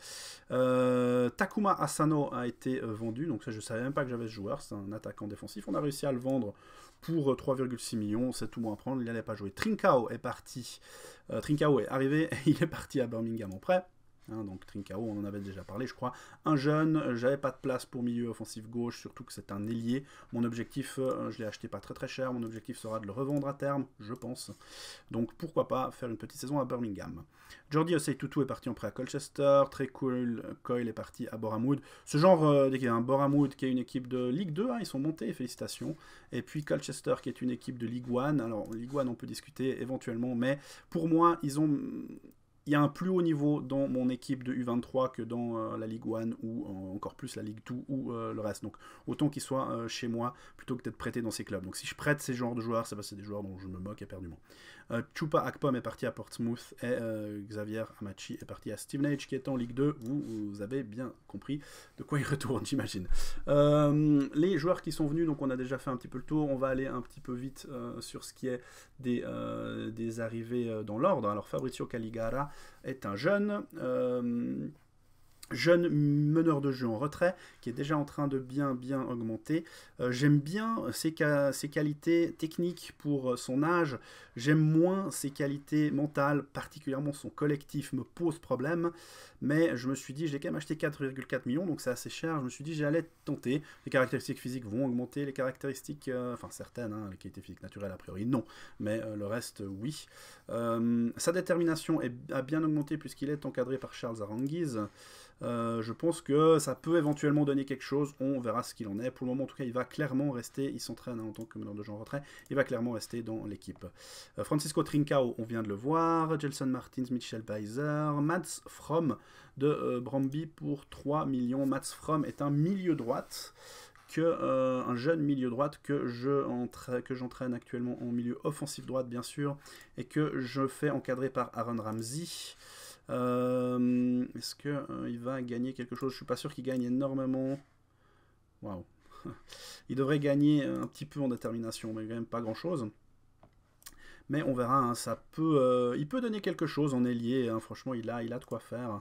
Euh, Takuma Asano a été euh, vendu, donc ça, je savais même pas que j'avais ce joueur. C'est un attaquant défensif. On a réussi à le vendre pour 3,6 millions. C'est tout bon à prendre. Il n'allait pas jouer. Trinkao est parti. Trinkao est arrivé. <laughs> il est parti à Birmingham en prêt. Hein, donc Trincao, on en avait déjà parlé, je crois. Un jeune, euh, j'avais pas de place pour milieu offensif gauche, surtout que c'est un ailier. Mon objectif, euh, je l'ai acheté pas très très cher, mon objectif sera de le revendre à terme, je pense. Donc pourquoi pas faire une petite saison à Birmingham. Jordi Osei Tutu est parti en prêt à Colchester, très cool, Coyle est parti à Boramwood. Ce genre y euh, d'équipe, un hein, qui est une équipe de Ligue 2, hein, ils sont montés, félicitations. Et puis Colchester qui est une équipe de Ligue 1, alors Ligue 1 on peut discuter éventuellement, mais pour moi ils ont il y a un plus haut niveau dans mon équipe de U23 que dans euh, la Ligue 1 ou euh, encore plus la Ligue 2 ou euh, le reste. Donc autant qu'ils soient chez moi plutôt que d'être prêté dans ces clubs. Donc si je prête ces genres de joueurs, ça va, c'est des joueurs dont je me moque éperdument. Euh, Chupa Akpom est parti à Portsmouth et euh, Xavier Amachi est parti à Stevenage qui est en Ligue 2. Vous, avez bien compris de quoi il retourne, <laughs> j'imagine. Euh, les joueurs qui sont venus, donc on a déjà fait un petit peu le tour. On va aller un petit peu vite sur ce qui est des, des arrivées dans l'ordre. Alors Fabrizio Caligara est un jeune jeune meneur de jeu en retrait, qui est déjà en train de bien bien augmenter. Euh, j'aime bien ses, qualités techniques pour euh, son âge. J'aime moins ses qualités mentales, particulièrement son collectif me pose problème. Mais je me suis dit, j'ai quand même acheté 4,4 millions, donc c'est assez cher. Je me suis dit, j'allais tenter. Les caractéristiques physiques vont augmenter, les caractéristiques, euh, enfin certaines, hein, les qualités physiques naturelles a priori non, mais le reste oui. sa détermination a bien augmenté puisqu'il est encadré par Charles Aranguiz. Euh, je pense que ça peut éventuellement donner quelque chose. On verra ce qu'il en est. Pour le moment, en tout cas, il va clairement rester. Il s'entraîne hein, en tant que meneur de jeu en retrait. Il va clairement rester dans l'équipe. Euh, Francisco Trincao, on vient de le voir. Jelson Martins, Michel Beiser. Mats Fromm de euh, Bramby pour 3 millions. Mats Fromm est un milieu droite. Que, un jeune milieu droite que j'entraîne actuellement en milieu offensif droite bien sûr et que je fais encadrer par Aaron Ramsey. Euh, est-ce qu'il euh, il va gagner quelque chose Je ne suis pas sûr qu'il gagne énormément. Waouh. <laughs> il devrait gagner un petit peu en détermination, mais quand même pas grand-chose. Mais on verra, hein, ça peut, euh, il peut donner quelque chose en ailier. Hein. franchement, il a, il a de quoi faire.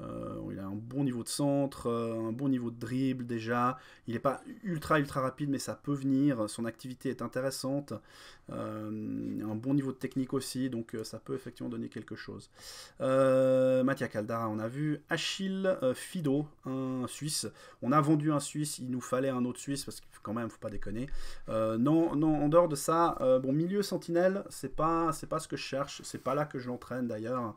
Euh, il a un bon niveau de centre, euh, un bon niveau de dribble déjà. Il n'est pas ultra ultra rapide, mais ça peut venir. Son activité est intéressante. Euh, un bon niveau de technique aussi, donc ça peut effectivement donner quelque chose. Euh, Mathia Caldara, on a vu. Achille Fido, un Suisse. On a vendu un Suisse, il nous fallait un autre Suisse, parce que quand même, faut pas déconner. non, non, en dehors de ça, bon, milieu sentinelle, c'est pas, pas ce que je cherche. C'est pas là que je l'entraîne d'ailleurs.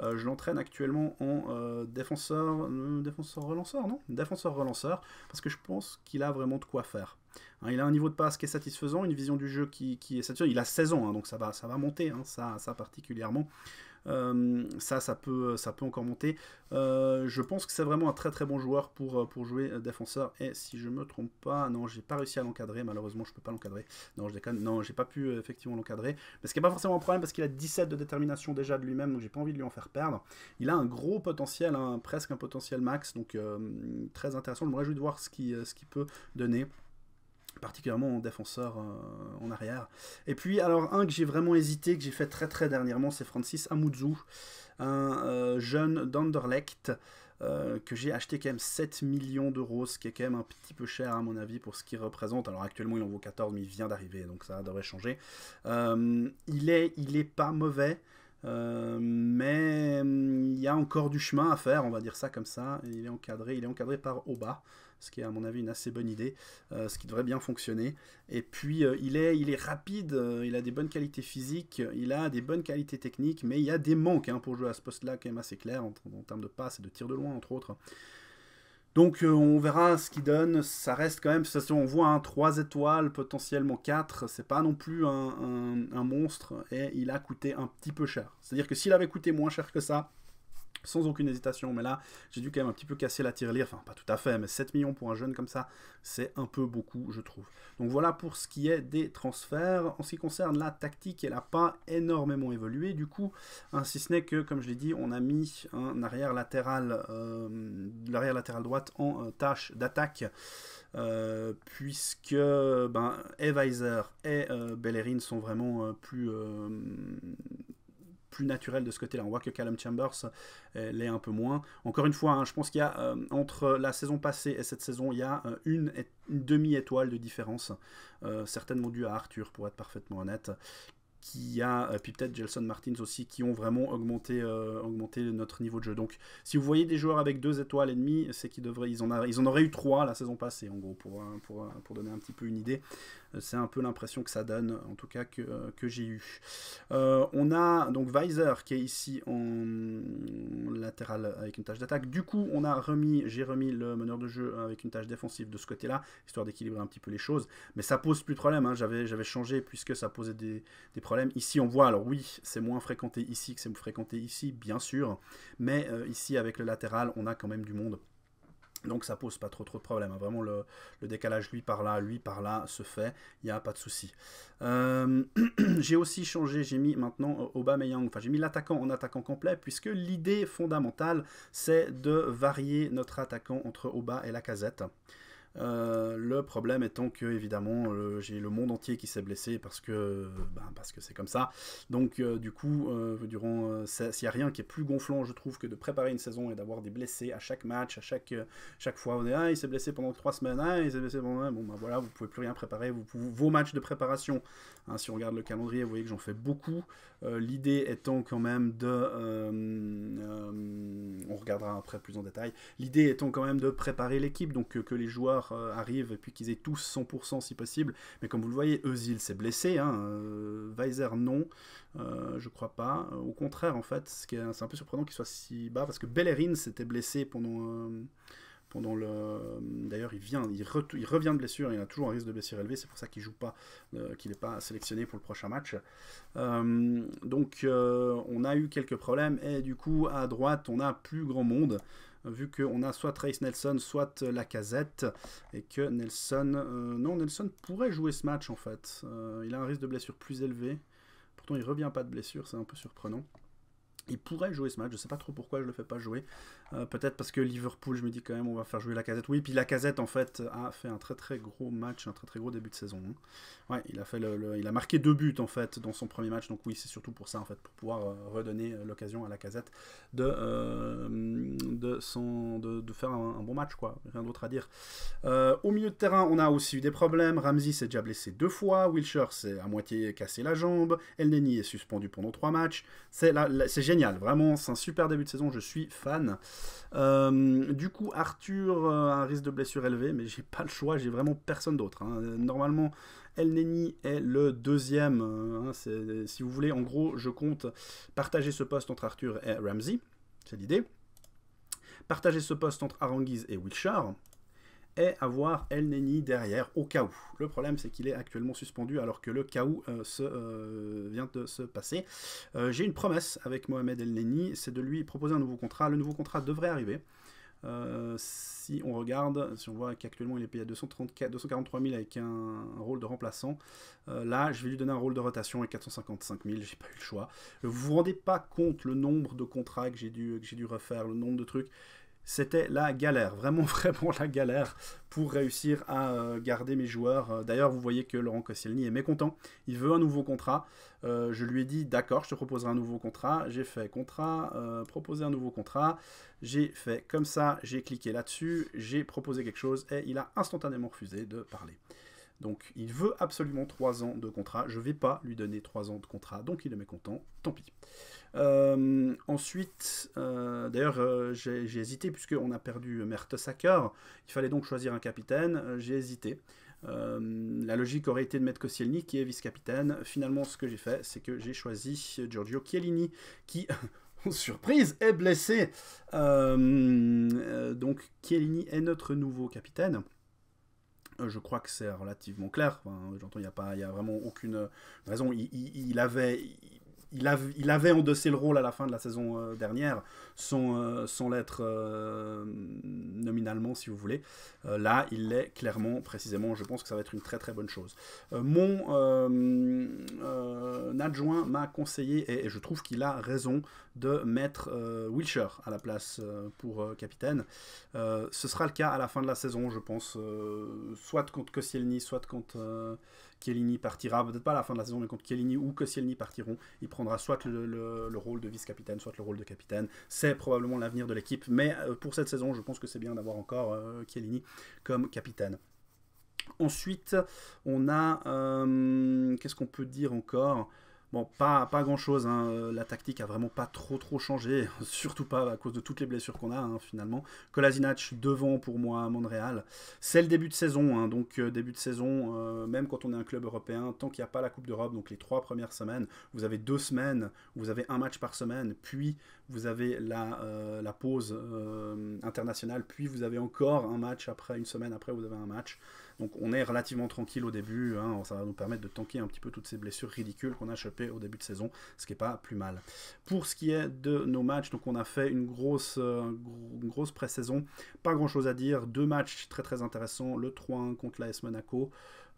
je l'entraîne actuellement en euh, défenseur, euh, défenseur relanceur, non Défenseur relanceur, parce que je pense qu'il a vraiment de quoi faire. Hein, il a un niveau de passe qui est satisfaisant, une vision du jeu qui, est satisfaisante. Il a 16 ans, hein, donc ça va, ça va monter, hein, ça, ça particulièrement. Euh, ça, ça peut, ça peut encore monter. Euh, je pense que c'est vraiment un très très bon joueur pour, euh, pour jouer défenseur. Et si je me trompe pas, non, j'ai pas réussi à l'encadrer. Malheureusement, je peux pas l'encadrer. Non, je déconne. Non, j'ai pas pu effectivement l'encadrer. Mais ce qui est pas forcément un problème parce qu'il a 17 de détermination déjà de lui-même, donc j'ai pas envie de lui en faire perdre. Il a un gros potentiel, hein, presque un potentiel max, donc très intéressant. Je me réjouis de voir ce qu'il ce qui peut donner particulièrement en défenseur euh, en arrière. Et puis, alors, un que j'ai vraiment hésité, que j'ai fait très très dernièrement, c'est Francis Amouzou, un euh, jeune d'Anderlecht. Euh, que j'ai acheté quand même 7 millions d'euros, ce qui est quand même un petit peu cher à mon avis pour ce qu'il représente. Alors actuellement il en vaut 14, mais il vient d'arriver, donc ça devrait changer. il, est, il est pas mauvais. mais hum, il y a encore du chemin à faire, on va dire ça comme ça. Il est encadré, il est encadré par Oba, ce qui est à mon avis une assez bonne idée, euh, ce qui devrait bien fonctionner. Et puis euh, il, est, il est rapide, euh, il a des bonnes qualités physiques, il a des bonnes qualités techniques, mais il y a des manques hein, pour jouer à ce poste-là quand même assez clair en, termes de passes et de tirs de loin entre autres. Donc on verra ce qu'il donne, ça reste quand même, ça, on voit un 3 étoiles, potentiellement 4, c'est pas non plus un, monstre, et il a coûté un petit peu cher. C'est-à-dire que s'il avait coûté moins cher que ça, sans aucune hésitation. Mais là, j'ai dû quand même un petit peu casser la tirelire. Enfin, pas tout à fait, mais 7 millions pour un jeune comme ça, c'est un peu beaucoup, je trouve. Donc voilà pour ce qui est des transferts. En ce qui concerne la tactique, elle n'a pas énormément évolué. Du coup, hein, si ce n'est que, comme je l'ai dit, on a mis un arrière latéral, euh, l'arrière latéral droite en euh, tâche d'attaque. Euh, puisque ben, et Bellerin sont vraiment plus plus naturel de ce côté-là. On voit que Callum Chambers euh, l'est un peu moins. Encore une fois, hein, je pense qu'il y a euh, entre la saison passée et cette saison, il y a euh, une, une demi-étoile de différence. certainement due à Arthur, pour être parfaitement honnête qui a, euh, puis peut-être Jelson Martins aussi, qui ont vraiment augmenté, euh, augmenté notre niveau de jeu. Donc, si vous voyez des joueurs avec deux étoiles et demie, c'est qu'ils devraient, ils en, ils en auraient eu trois la saison passée, en gros, pour, euh, pour, pour donner un petit peu une idée. C'est un peu l'impression que ça donne, en tout cas, que, que j'ai eu. on a donc Weiser qui est ici en latéral avec une tâche d'attaque. Du coup, on a remis, j'ai remis le meneur de jeu avec une tâche défensive de ce côté-là, histoire d'équilibrer un petit peu les choses. Mais ça pose plus de problème. Hein. J'avais changé puisque ça posait des, des problèmes Ici, on voit, alors oui, c'est moins fréquenté ici que c'est fréquenté ici, bien sûr, mais euh, ici, avec le latéral, on a quand même du monde. Donc ça pose pas trop trop de problèmes. Hein. Vraiment le, décalage lui par là, lui par là se fait. Il n'y a pas de souci. Euh, <clears throat> j'ai aussi changé, j'ai mis maintenant euh, Aubameyang. Enfin j'ai mis l'attaquant en attaquant complet puisque l'idée fondamentale c'est de varier notre attaquant entre Oba et la casette. Euh, le problème étant que, évidemment, euh, j'ai le monde entier qui s'est blessé parce que ben, parce que c'est comme ça. Donc, euh, du coup, durant s'il n'y a rien qui est plus gonflant, je trouve, que de préparer une saison et d'avoir des blessés à chaque match, à chaque, chaque fois. On est, ah, il s'est blessé pendant trois semaines, ah, il s'est blessé pendant. Bon, ben voilà, vous pouvez plus rien préparer. vos matchs de préparation, hein, si on regarde le calendrier, vous voyez que j'en fais beaucoup. Euh, l'idée étant quand même de... Euh, euh, on regardera après plus en détail. L'idée étant quand même de préparer l'équipe, donc que, les joueurs arrivent et puis qu'ils aient tous 100% si possible. Mais comme vous le voyez, Eusil s'est blessé, hein, Weiser non, je crois pas. Au contraire, en fait, c'est un peu surprenant qu'il soit si bas, parce que Bellerin s'était blessé pendant... D'ailleurs, il revient de blessure, il a toujours un risque de blessure élevé, c'est pour ça qu'il joue pas, euh, qu'il n'est pas sélectionné pour le prochain match. Euh, donc, euh, on a eu quelques problèmes, et du coup, à droite, on a plus grand monde vu qu'on a soit Trace Nelson, soit la casette, et que Nelson... non, Nelson pourrait jouer ce match, en fait. il a un risque de blessure plus élevé. Pourtant, il revient pas de blessure, c'est un peu surprenant. Il pourrait jouer ce match, je ne sais pas trop pourquoi je ne le fais pas jouer. Euh, peut-être parce que Liverpool, je me dis quand même, on va faire jouer la casette. Oui, puis la casette, en fait, a fait un très très gros match, un très très gros début de saison. Hein. il a, fait il a marqué deux buts, en fait, dans son premier match. Donc oui, c'est surtout pour ça, en fait, pour pouvoir euh, redonner euh, l'occasion à la casette de, de, faire un, bon match, quoi. Rien d'autre à dire. au milieu de terrain, on a aussi eu des problèmes. Ramsey s'est déjà blessé deux fois. Wilshire s'est à moitié cassé la jambe. El Neni est suspendu pendant trois matchs. C'est génial, vraiment, c'est un super début de saison. Je suis fan. Euh, du coup, Arthur euh, a un risque de blessure élevé, mais j'ai pas le choix, j'ai vraiment personne d'autre. Hein. Euh, normalement, El Neni est le deuxième. Hein, si vous voulez, en gros, je compte partager ce poste entre Arthur et Ramsey. C'est l'idée. Partager ce poste entre Aranguiz et Wilshire et avoir El Neni derrière au cas où. Le problème, c'est qu'il est actuellement suspendu alors que le cas où euh, euh, vient de se passer. Euh, j'ai une promesse avec Mohamed El Neni, c'est de lui proposer un nouveau contrat. Le nouveau contrat devrait arriver. si on regarde, si on voit qu'actuellement il est payé à 234, 243 000 avec un, rôle de remplaçant, là je vais lui donner un rôle de rotation à 455 000, j'ai pas eu le choix. Vous vous rendez pas compte le nombre de contrats que j'ai dû, dû refaire, le nombre de trucs c'était la galère, <laughs> vraiment vraiment la galère pour réussir à euh, garder mes joueurs. Euh, d'ailleurs, vous voyez que Laurent Koscielny est mécontent, il veut un nouveau contrat. Euh, je lui ai dit d'accord, je te proposerai un nouveau contrat. J'ai fait contrat, proposer un nouveau contrat. J'ai fait comme ça, j'ai cliqué là-dessus, j'ai proposé quelque chose et il a instantanément refusé de parler. Donc il veut absolument 3 ans de contrat. Je ne vais pas lui donner 3 ans de contrat, donc il est mécontent, tant pis. Euh, ensuite, euh, d'ailleurs, euh, j'ai hésité puisqu'on a perdu Mertesacker. Il fallait donc choisir un capitaine. j'ai hésité. la logique aurait été de mettre Koscielny qui est vice-capitaine. Finalement, ce que j'ai fait, c'est que j'ai choisi Giorgio Chiellini qui, <laughs> surprise, est blessé. donc Chiellini est notre nouveau capitaine je crois que c'est relativement clair. J'entends, il n'y a, a vraiment aucune raison. Il, avait, il, avait endossé le rôle à la fin de la saison euh, dernière, sans, euh, l'être euh, nominalement, si vous voulez. là, il l'est clairement, précisément. Je pense que ça va être une très très bonne chose. mon adjoint m'a conseillé, et, je trouve qu'il a raison, de mettre Wilshire à la place pour capitaine. ce sera le cas à la fin de la saison, je pense, soit contre Koscielny, soit contre Chiellini partira, peut-être pas à la fin de la saison, mais quand Chiellini ou Koscielny partiront, il prendra soit le, rôle de vice-capitaine, soit le rôle de capitaine. C'est probablement l'avenir de l'équipe, mais euh, pour cette saison, je pense que c'est bien d'avoir encore euh, Chiellini comme capitaine. Ensuite, on a... Euh, qu'est-ce qu'on peut dire encore Bon, pas, pas grand chose. Hein. Euh, la tactique a vraiment pas trop trop changé, <laughs> surtout pas à cause de toutes les blessures qu'on a hein, finalement. Kolasinac devant pour moi à Montréal. C'est le début de saison, hein. donc euh, début de saison, euh, même quand on est un club européen, tant qu'il n'y a pas la Coupe d'Europe, donc les trois premières semaines, vous avez deux semaines, vous avez un match par semaine, puis vous avez la, la pause internationale, puis vous avez encore un match après, une semaine après, vous avez un match. Donc on est relativement tranquille au début, hein. ça va nous permettre de tanker un petit peu toutes ces blessures ridicules qu'on a chopées au début de saison, ce qui n'est pas plus mal. Pour ce qui est de nos matchs, donc on a fait une grosse, euh, grosse pré-saison, pas grand chose à dire, deux matchs très très intéressants, le 3-1 contre l'AS Monaco,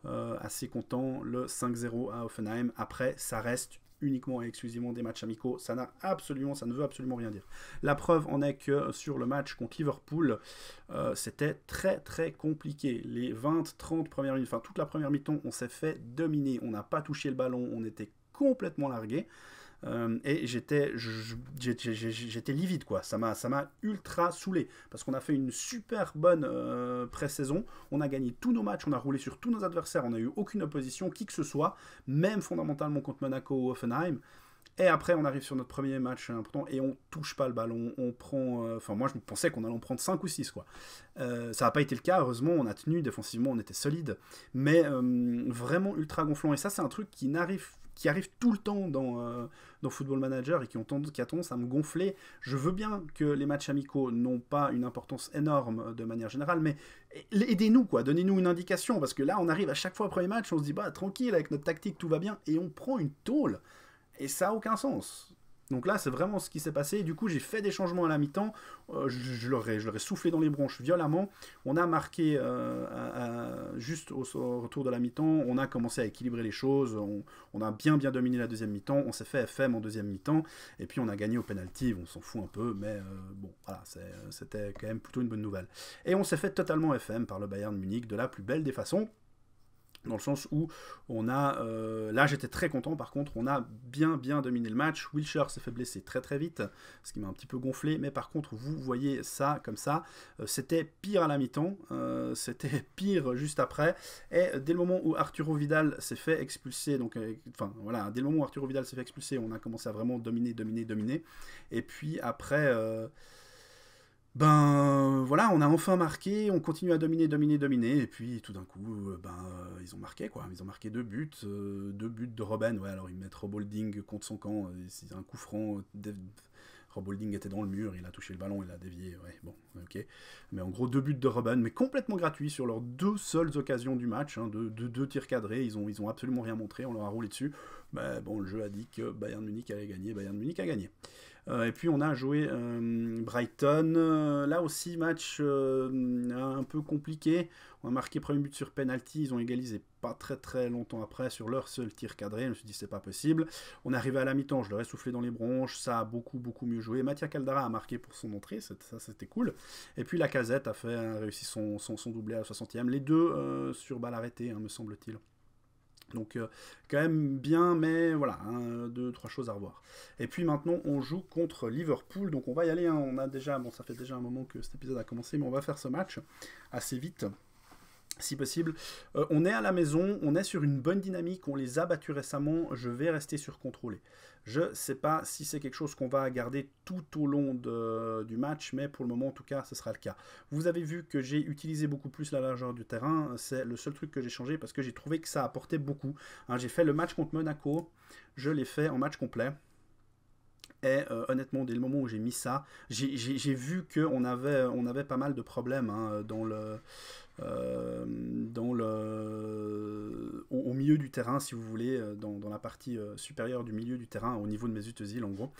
euh, assez content, le 5-0 à Offenheim, après ça reste uniquement et exclusivement des matchs amicaux, ça n'a absolument, ça ne veut absolument rien dire. La preuve en est que euh, sur le match contre Liverpool, euh, c'était très très compliqué. Les 20-30 premières minutes, enfin toute la première mi-temps, on s'est fait dominer, on n'a pas touché le ballon, on était complètement largué. Euh, et j'étais j'étais livide, quoi. Ça m'a ultra saoulé. Parce qu'on a fait une super bonne euh, pré-saison. On a gagné tous nos matchs, on a roulé sur tous nos adversaires, on n'a eu aucune opposition, qui que ce soit, même fondamentalement contre Monaco ou Offenheim. Et après, on arrive sur notre premier match important et on touche pas le ballon. On prend. Euh, enfin, moi, je pensais qu'on allait en prendre 5 ou 6, quoi. ça n'a pas été le cas, heureusement. On a tenu défensivement, on était solide. Mais vraiment ultra gonflant. Et ça, c'est un truc qui n'arrive qui arrivent tout le temps dans, euh, dans Football Manager et qui, ont tendance, à me gonfler. Je veux bien que les matchs amicaux n'ont pas une importance énorme euh, de manière générale, mais aidez-nous, quoi, donnez-nous une indication, parce que là, on arrive à chaque fois au premier match, on se dit, bah, tranquille, avec notre tactique, tout va bien, et on prend une tôle. Et ça n'a aucun sens. Donc là, c'est vraiment ce qui s'est passé. du coup, j'ai fait des changements à la mi-temps. Euh, je, soufflé dans les bronches violemment. On a marqué euh, juste au, retour de la mi-temps. On a commencé à équilibrer les choses. On, a bien, bien dominé la deuxième mi-temps. On s'est fait FM en deuxième mi-temps. Et puis, on a gagné au penalty. On s'en fout un peu. Mais euh, bon, voilà, c'était quand même plutôt une bonne nouvelle. Et on s'est fait totalement FM par le Bayern Munich de la plus belle des façons dans le sens où on a, euh, là j'étais très content par contre, on a bien bien dominé le match, Wilshire s'est fait blesser très très vite, ce qui m'a un petit peu gonflé, mais par contre vous voyez ça comme ça, euh, c'était pire à la mi-temps, euh, c'était <laughs> pire juste après, et dès le moment où Arturo Vidal s'est fait expulser, donc enfin voilà, dès le moment où Arturo Vidal s'est fait expulser, on a commencé à vraiment dominer, dominer, dominer, et puis après ben voilà, on a enfin marqué, on continue à dominer, dominer, dominer, et puis tout d'un coup, euh, ben euh, ils ont marqué quoi, ils ont marqué deux buts, euh, deux buts de Robben, ouais alors ils mettent Robolding contre son camp, c'est un coup franc, Robolding était dans le mur, il a touché le ballon, il a dévié, ouais bon, ok, mais en gros deux buts de Robben, mais complètement gratuits sur leurs deux seules occasions du match, hein, deux, tirs cadrés, ils ont, ils ont absolument rien montré, on leur a roulé dessus, mais ben, bon le jeu a dit que Bayern Munich allait gagner, Bayern Munich a gagné. Euh, et puis on a joué euh, Brighton. Euh, là aussi, match un peu compliqué. On a marqué premier but sur penalty. Ils ont égalisé pas très très longtemps après sur leur seul tir cadré. Je me suis dit, c'est pas possible. On est arrivé à la mi-temps. Je leur ai soufflé dans les bronches. Ça a beaucoup beaucoup mieux joué. Mathia Caldara a marqué pour son entrée. Ça, c'était cool. Et puis la casette a fait, réussi son, son, doublé à la 60e. Les deux sur balle arrêtée, hein, me semble-t-il. Donc euh, quand même bien, mais voilà, hein, deux, trois choses à revoir. Et puis maintenant, on joue contre Liverpool, donc on va y aller. Hein. on a déjà, bon, ça fait déjà un moment que cet épisode a commencé, mais on va faire ce match assez vite si possible. Euh, on est à la maison, on est sur une bonne dynamique, on les a battus récemment, je vais rester sur contrôlé. Je ne sais pas si c'est quelque chose qu'on va garder tout au long du match, mais pour le moment, en tout cas, ce sera le cas. Vous avez vu que j'ai utilisé beaucoup plus la largeur du terrain, c'est le seul truc que j'ai changé parce que j'ai trouvé que ça apportait beaucoup. Hein, j'ai fait le match contre Monaco, je l'ai fait en match complet. Et euh, honnêtement, dès le moment où j'ai mis ça, j'ai vu qu'on avait, on avait pas mal de problèmes hein, dans le euh, dans le, au, milieu du terrain, si vous voulez, euh, dans, dans la partie euh, supérieure du milieu du terrain, au niveau de mes Özil, en gros.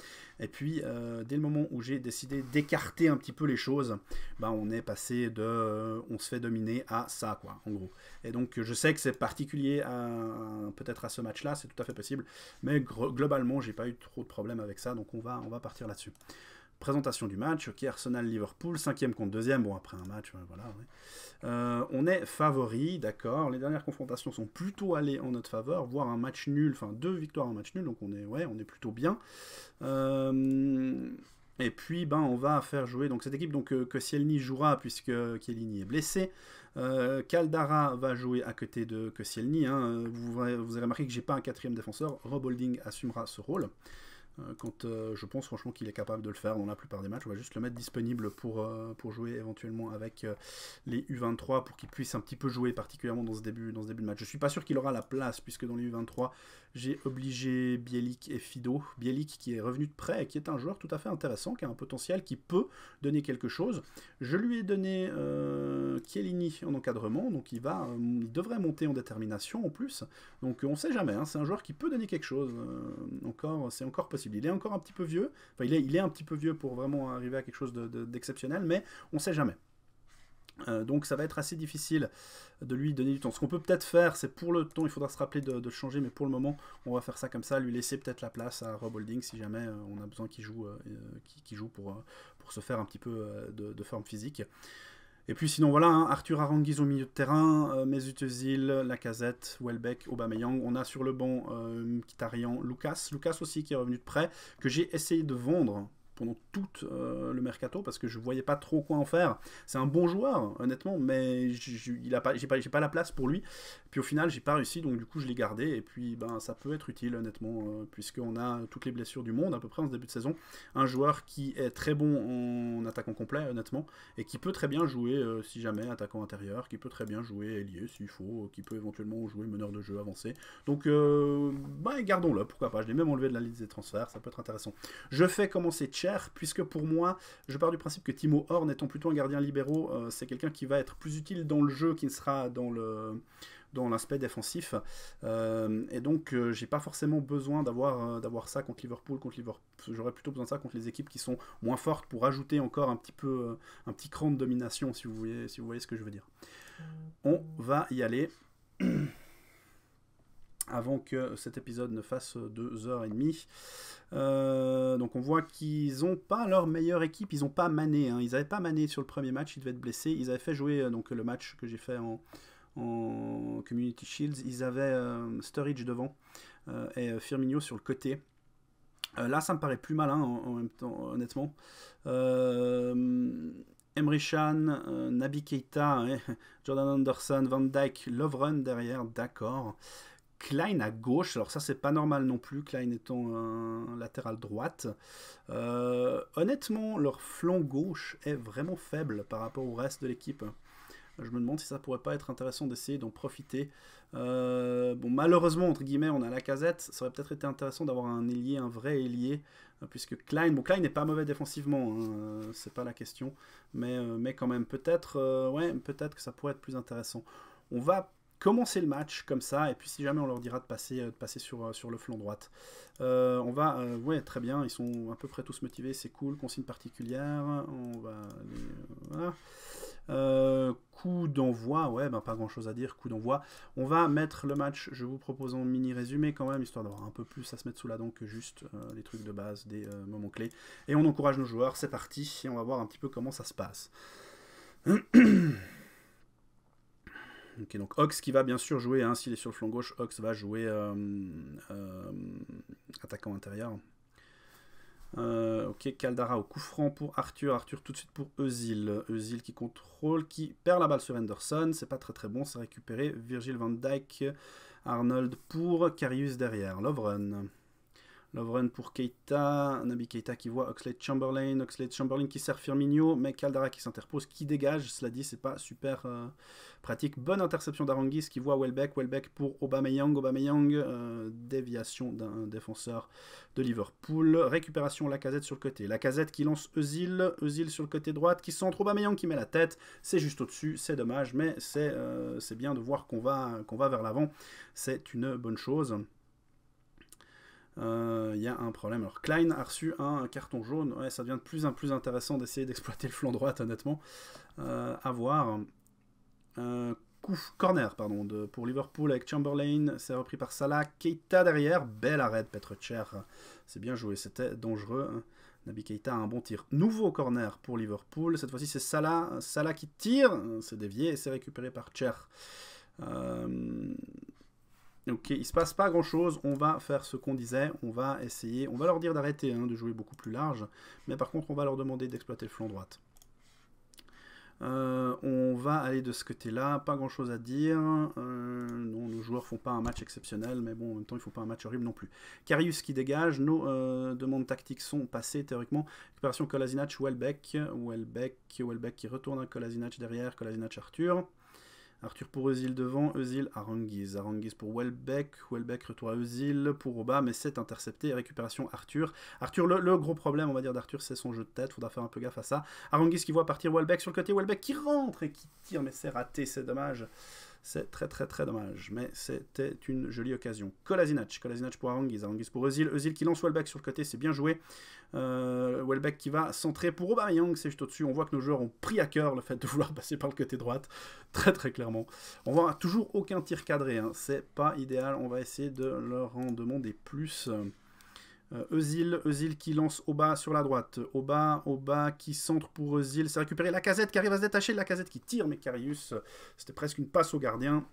Et puis, dès le moment où j'ai décidé d'écarter un petit peu les choses, ben, on est passé de on se fait dominer à ça, quoi, en gros. Et donc, je sais que c'est particulier peut-être à ce match-là, c'est tout à fait possible, mais globalement, j'ai pas eu trop de problèmes avec ça, donc on va, on va partir là-dessus. Présentation du match, ok, Arsenal-Liverpool, 5 cinquième contre deuxième, bon après un match, euh, voilà. Euh, on est favori, d'accord, les dernières confrontations sont plutôt allées en notre faveur, voire un match nul, enfin deux victoires en match nul, donc on est, ouais, on est plutôt bien. Euh, et puis, ben, on va faire jouer donc cette équipe donc, que jouera puisque Kielini est blessé. Caldara va jouer à côté de Koscielny. Hein. Vous, vous, avez remarqué que j'ai pas un quatrième défenseur. Robolding assumera ce rôle. Euh, quand euh, je pense franchement qu'il est capable de le faire dans la plupart des matchs. On va juste le mettre disponible pour, euh, pour jouer éventuellement avec les U23 pour qu'il puisse un petit peu jouer particulièrement dans ce début, dans ce début de match. Je suis pas sûr qu'il aura la place puisque dans les U23 j'ai obligé Bielik et Fido. Bielik qui est revenu de près et qui est un joueur tout à fait intéressant, qui a un potentiel, qui peut donner quelque chose. Je lui ai donné euh, Chiellini en encadrement, donc il, va, euh, il devrait monter en détermination en plus. Donc euh, on ne sait jamais, hein, c'est un joueur qui peut donner quelque chose. Euh, encore, c'est encore possible. Il est encore un petit peu vieux. Enfin, il est, un petit peu vieux pour vraiment arriver à quelque chose d'exceptionnel, mais on ne sait jamais. Euh, donc ça va être assez difficile de lui donner du temps. Ce qu'on peut peut-être faire, c'est pour le temps, il faudra se rappeler de, changer, mais pour le moment, on va faire ça comme ça, lui laisser peut-être la place à Rob Holding si jamais euh, on a besoin qu'il joue, euh, joue pour, se faire un petit peu de, forme physique. Et puis sinon, voilà, hein, Arthur Aranguiz au milieu de terrain, Mesutesil, Mesut Özil, Lacazette, Welbeck, Aubameyang. On a sur le banc Kitarian, Lucas. Lucas aussi qui est revenu de près, que j'ai essayé de vendre pendant tout euh, le mercato parce que je voyais pas trop quoi en faire. C'est un bon joueur, honnêtement, mais il a pas, j'ai pas, pas, la place pour lui. Puis au final, j'ai pas réussi, donc du coup, je l'ai gardé. Et puis, ben, ça peut être utile, honnêtement, puisque euh, puisqu'on a toutes les blessures du monde à peu près en ce début de saison. Un joueur qui est très bon en attaquant complet, honnêtement, et qui peut très bien jouer, euh, si jamais, attaquant intérieur, qui peut très bien jouer ailier s'il faut, qui peut éventuellement jouer meneur de jeu avancé. Donc, ben, gardons-le, pourquoi pas. Je l'ai même enlevé de la liste des transferts, ça peut être intéressant. Je fais commencer puisque pour moi, je pars du principe que Timo Horn, étant plutôt un gardien libéraux, euh, c'est quelqu'un qui va être plus utile dans le jeu qui ne sera dans le dans l'aspect défensif. Euh, et donc, euh, j'ai pas forcément besoin d'avoir d'avoir ça contre Liverpool, contre Liverpool. J'aurais plutôt besoin de ça contre les équipes qui sont moins fortes pour ajouter encore un petit peu un petit cran de domination, si vous voyez si vous voyez ce que je veux dire. On va y aller. <clears throat> avant que cet épisode ne fasse 2h30. Euh, donc on voit qu'ils n'ont pas leur meilleure équipe, ils n'ont pas mané. Hein. Ils n'avaient pas mané sur le premier match, ils devaient être blessés. Ils avaient fait jouer euh, donc, le match que j'ai fait en, Community Shields. Ils avaient euh, Sturridge devant euh, et Firmino sur le côté. là, ça me paraît plus malin en, même temps, honnêtement. Emre Chan, Nabi Keita, hein, <laughs> Jordan Anderson, Van Dyke, Lovren derrière, d'accord. Klein à gauche, alors ça c'est pas normal non plus, Klein étant un latéral droite. Euh, honnêtement, leur flanc gauche est vraiment faible par rapport au reste de l'équipe. Je me demande si ça pourrait pas être intéressant d'essayer d'en profiter. Euh, bon, malheureusement, entre guillemets, on a la casette. Ça aurait peut-être été intéressant d'avoir un ailier, un vrai ailier, euh, puisque Klein, bon, Klein n'est pas mauvais défensivement, hein, c'est pas la question, mais, quand même, peut-être, ouais, peut-être que ça pourrait être plus intéressant. On va commencer le match comme ça, et puis si jamais on leur dira de passer, euh, de passer sur, euh, sur le flanc droite. Euh, on va, ouais, très bien, ils sont à peu près tous motivés, c'est cool, consigne particulière, on va coup d'envoi, ouais, ben, pas grand chose à dire, coup d'envoi. On va mettre le match, je vous propose en mini résumé quand même, histoire d'avoir un peu plus à se mettre sous la dent que juste les trucs de base, des moments clés. Et on encourage nos joueurs, c'est parti, et on va voir un petit peu comment ça se passe. <clears throat> Ok, donc Ox qui va bien sûr jouer, hein. s'il est sur le flanc gauche, Ox va jouer euh, euh, attaquant intérieur. Euh, ok, Caldara au coup franc pour Arthur. Arthur tout de suite pour Eusil. Eusil qui contrôle, qui perd la balle sur Henderson. C'est pas très très bon, c'est récupéré. Virgil van Dijk, Arnold pour Carius derrière. Lovren. Love pour Keita. Nabi Keita qui voit Oxlade Chamberlain. Oxlade Chamberlain qui sert Firmino. Mais Caldara qui s'interpose, qui dégage. Cela dit, c'est pas super euh, pratique. Bonne interception d'Arangis qui voit Welbeck. Welbeck pour Aubameyang. Aubameyang, euh, déviation d'un défenseur de Liverpool. Récupération Lacazette sur le côté. Lacazette qui lance Eusil. Eusil sur le côté droite qui centre Aubameyang qui met la tête. C'est juste au-dessus. C'est dommage. Mais c'est euh, bien de voir qu'on va, qu'on va vers l'avant. C'est une bonne chose. Il euh, y a un problème. Alors Klein a reçu un carton jaune. Ouais, ça devient de plus en plus intéressant d'essayer d'exploiter le flanc droit, honnêtement. Euh, à voir. Euh, coup, corner pardon, de, pour Liverpool avec Chamberlain. C'est repris par Salah. Keita derrière. Belle arrêt de cher C'est bien joué. C'était dangereux. Nabi Keita a un bon tir. Nouveau corner pour Liverpool. Cette fois-ci, c'est Salah. Salah qui tire. C'est dévié et c'est récupéré par Cher. Euh, Ok, il se passe pas grand chose. On va faire ce qu'on disait. On va essayer. On va leur dire d'arrêter, hein, de jouer beaucoup plus large. Mais par contre, on va leur demander d'exploiter le flanc droite. Euh, on va aller de ce côté-là, pas grand-chose à dire. Euh, non, nos joueurs font pas un match exceptionnel, mais bon, en même temps, ils font pas un match horrible non plus. Carius qui dégage, nos euh, demandes tactiques sont passées théoriquement. Récupération Kolasinac, Welbeck, Welbeck, Welbeck qui retourne à Kolasinac derrière, Kolasinac Arthur. Arthur pour Eusil devant, Eusil Aranguiz. Aranguiz pour Welbeck, Welbeck retour à Eusil pour Oba, mais c'est intercepté. Récupération Arthur. Arthur, le, gros problème, on va dire, d'Arthur, c'est son jeu de tête. Faudra faire un peu gaffe à ça. Aranguiz qui voit partir Welbeck sur le côté, Welbeck qui rentre et qui tire, mais c'est raté, c'est dommage. C'est très très très dommage, mais c'était une jolie occasion. Kolasinac, Kolasinac pour Aranguiz, Aranguiz pour Ozil, Ozil qui lance Welbeck sur le côté, c'est bien joué. Euh, qui va centrer pour Aubameyang, c'est juste au-dessus. On voit que nos joueurs ont pris à cœur le fait de vouloir <laughs> passer par le côté droite, très très clairement. On voit toujours aucun tir cadré, hein. c'est pas idéal, on va essayer de leur en demander plus. Eusil, Eusil qui lance au bas sur la droite. Oba, Oba qui centre pour Eusil. C'est récupéré la casette qui arrive à se détacher. La casette qui tire, mais Carius, c'était presque une passe au gardien.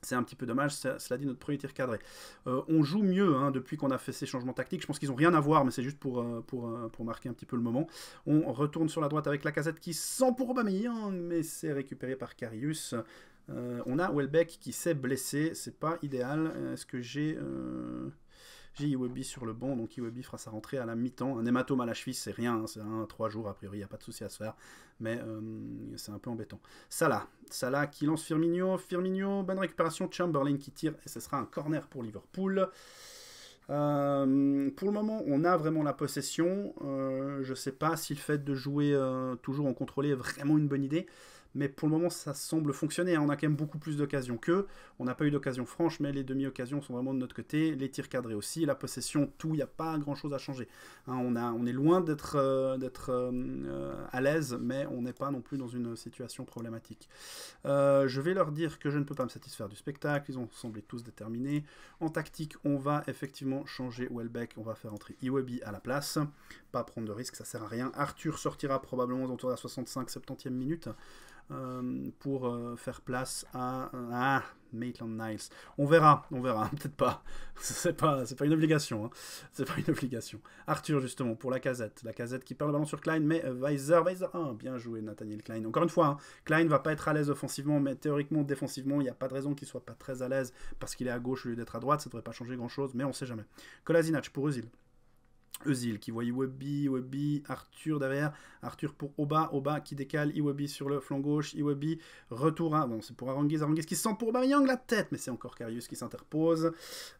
C'est un petit peu dommage, cela dit, notre premier tir cadré. Euh, on joue mieux hein, depuis qu'on a fait ces changements tactiques. Je pense qu'ils n'ont rien à voir, mais c'est juste pour, euh, euh, pour, marquer un petit peu le moment. On retourne sur la droite avec la casette qui sent pour Aubameyang, mais c'est récupéré par Carius. on a Welbeck qui s'est blessé, c'est pas idéal. Est-ce que j'ai... J'ai Iwobi sur le banc, donc Iwobi fera sa rentrée à la mi-temps. Un hématome à la cheville, c'est rien, hein, c'est un trois jours a priori, il n'y a pas de souci à se faire, mais euh, c'est un peu embêtant. Salah, Salah qui lance Firmino, Firmino, bonne récupération, Chamberlain qui tire, et ce sera un corner pour Liverpool. Euh, pour le moment, on a vraiment la possession. Euh, je ne sais pas si le fait de jouer toujours en contrôlé est vraiment une bonne idée mais pour le moment, ça semble fonctionner. Hein. On a quand même beaucoup plus d'occasions qu'eux. On n'a pas eu d'occasion franche, mais les demi-occasions sont vraiment de notre côté. Les tirs cadrés aussi. La possession, tout, il n'y a pas grand-chose à changer. Hein. on, a, on est loin d'être euh, euh, euh, à l'aise, mais on n'est pas non plus dans une situation problématique. je vais leur dire que je ne peux pas me satisfaire du spectacle. Ils ont semblé tous déterminés. En tactique, on va effectivement changer Welbeck. On va faire entrer Iwebi à la place. Pas prendre de risque, ça sert à rien. Arthur sortira probablement autour de la 65-70e minute. Euh, pour euh, faire place euh, à, Maitland Niles. On verra, on verra, <laughs> peut-être pas. C'est pas, c'est pas une obligation. Hein. C'est pas une obligation. Arthur justement pour la casette, la casette qui perd le ballon sur Klein, mais Weiser, Weiser, bien joué Nathaniel Klein. Encore une fois, hein, Klein va pas être à l'aise offensivement, mais théoriquement défensivement, il n'y a pas de raison qu'il soit pas très à l'aise parce qu'il est à gauche au lieu d'être à droite. Ça devrait pas changer grand chose, mais on sait jamais. Kolasinac pour Usil, Eusil qui voit Iwobi, Iwobi, Arthur derrière, Arthur pour Oba, Oba qui décale, Iwabi sur le flanc gauche, Iwabi, retour à, bon c'est pour Aranguiz, Aranguiz qui sent pour mariang la tête, mais c'est encore Karius qui s'interpose.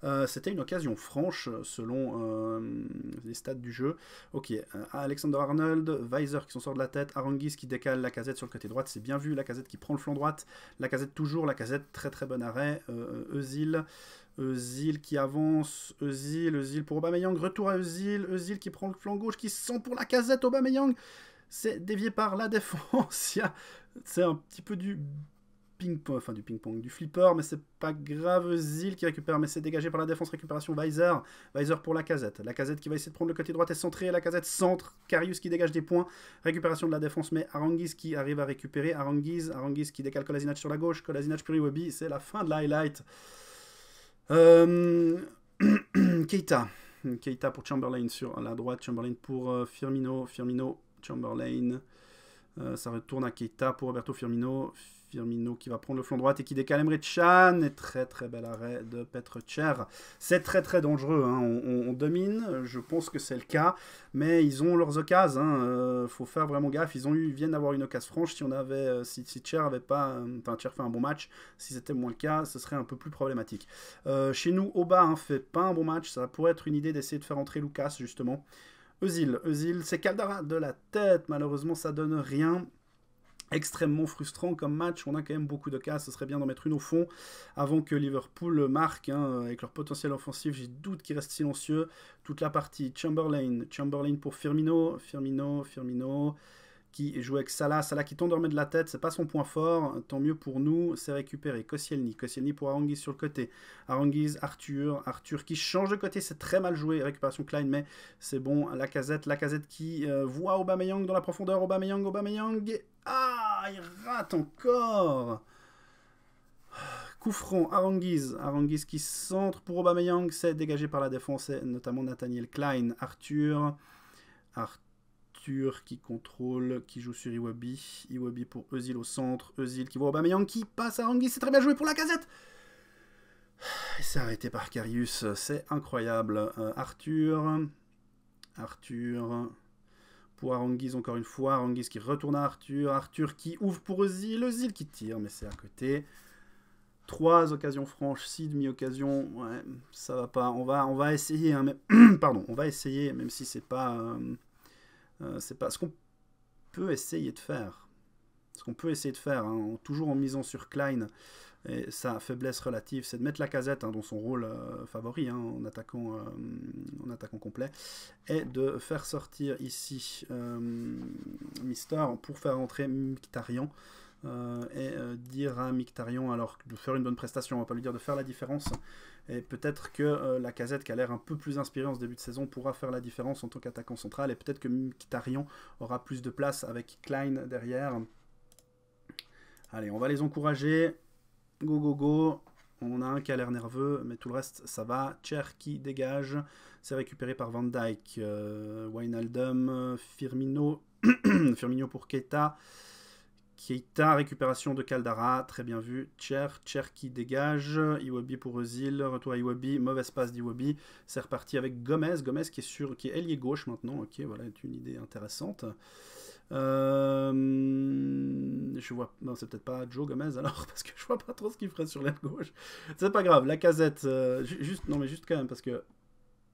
Euh, c'était une occasion franche selon euh, les stades du jeu. Ok, euh, Alexander Arnold, Weiser qui s'en sort de la tête, Aranguiz qui décale la casette sur le côté droite, c'est bien vu, la casette qui prend le flanc droite, la casette toujours, la casette très très bon arrêt, Eusil. Eusil qui avance, Eusil, Eusil pour Aubameyang, retour à Eusil, Eusil qui prend le flanc gauche, qui sent pour la casette, Aubameyang, c'est dévié par la <laughs> défense, c'est un petit peu du ping-pong, enfin du ping-pong, du flipper, mais c'est pas grave, Eusil qui récupère, mais c'est dégagé par la défense, récupération Weiser, Weiser pour la casette, la casette qui va essayer de prendre le côté droit est centré, la casette centre, Karius qui dégage des points, récupération de la défense, mais Aranguiz qui arrive à récupérer, Aranguiz, Aranguiz qui décale Kolasinac sur la gauche, Kolasinac Puriwebi, c'est la fin de l'highlight. Euh, <clears throat> Keita. Keita pour Chamberlain sur la droite, Chamberlain pour euh, Firmino, Firmino, Chamberlain. Euh, ça retourne à Keita pour Roberto Firmino. Firmino qui va prendre le flanc droit et qui décale Emre Chan. Et très très bel arrêt de Petr Cher. C'est très très dangereux. Hein. On, domine, je pense que c'est le cas. Mais ils ont leurs occasions. Il hein. euh, faut faire vraiment gaffe. Ils ont eu, viennent d'avoir une occasion franche. Si on avait, euh, si, avait pas, euh, enfin fait un bon match. Si c'était moins le cas, ce serait un peu plus problématique. chez nous, Oba hein, fait pas un bon match. Ça pourrait être une idée d'essayer de faire entrer Lucas justement. Eusil, Eusil, c'est Caldara de la tête. Malheureusement, ça donne rien extrêmement frustrant comme match. On a quand même beaucoup de cas. Ce serait bien d'en mettre une au fond avant que Liverpool marque. Hein. avec leur potentiel offensif, j'ai doute qu'ils restent silencieux. Toute la partie Chamberlain, Chamberlain pour Firmino, Firmino, Firmino qui joue avec Salah. Salah qui tombe dormait de la tête, c'est pas son point fort. Tant mieux pour nous, c'est récupéré. Koscielny, Koscielny pour Aranguiz sur le côté. Aranguiz, Arthur, Arthur qui change de côté, c'est très mal joué. Récupération Klein, mais c'est bon. La casette, la casette qui euh, voit Aubameyang dans la profondeur. Aubameyang, Aubameyang. Ah, il rate encore. front, Aranguiz, Aranguiz qui centre pour Aubameyang, c'est dégagé par la défense, notamment Nathaniel Klein, Arthur, Arthur qui contrôle, qui joue sur Iwabi. Iwabi pour Eusil au centre. Eusil qui voit mais qui passe à Aranguiz. C'est très bien joué pour la casette. Il s'est arrêté par Carius. C'est incroyable. Euh, Arthur. Arthur. Pour Aranguiz encore une fois. Aranguiz qui retourne à Arthur. Arthur qui ouvre pour Eusil. Eusil qui tire, mais c'est à côté. Trois occasions franches, six demi-occasions, ouais, ça va pas. On va, on va essayer, hein, <clears throat> pardon, on va essayer, même si c'est pas, euh, euh, c'est pas ce qu'on peut essayer de faire. Ce qu'on peut essayer de faire, hein, toujours en misant sur Klein et sa faiblesse relative, c'est de mettre la casette hein, dans son rôle euh, favori hein, en, attaquant, euh, en attaquant complet, et de faire sortir ici Mister pour faire entrer Mictarian. et dire à Mictarian alors de faire une bonne prestation, on va pas lui dire de faire la différence, et peut-être que euh, la casette qui a l'air un peu plus inspirée en ce début de saison pourra faire la différence en tant qu'attaquant central. Et peut-être que Mkhitaryan aura plus de place avec Klein derrière. Allez, on va les encourager. Go, go, go. On a un qui a l'air nerveux, mais tout le reste, ça va. Cher dégage. C'est récupéré par Van Dyke. Euh, Wijnaldum, Firmino. <coughs> Firmino pour Keita. Keita, récupération de Caldara, très bien vu. Cher, Cher qui dégage. Iwobi pour Eusil, retour à Iwabi, mauvaise passe d'Iwobi, C'est reparti avec Gomez. Gomez qui est sur, qui est ailier gauche maintenant. Ok, voilà, c'est une idée intéressante. Euh, je vois. Non, c'est peut-être pas Joe Gomez alors, <laughs> parce que je vois pas trop ce qu'il ferait sur l'aile gauche. C'est pas grave, la casette. Euh, juste, non, mais juste quand même, parce que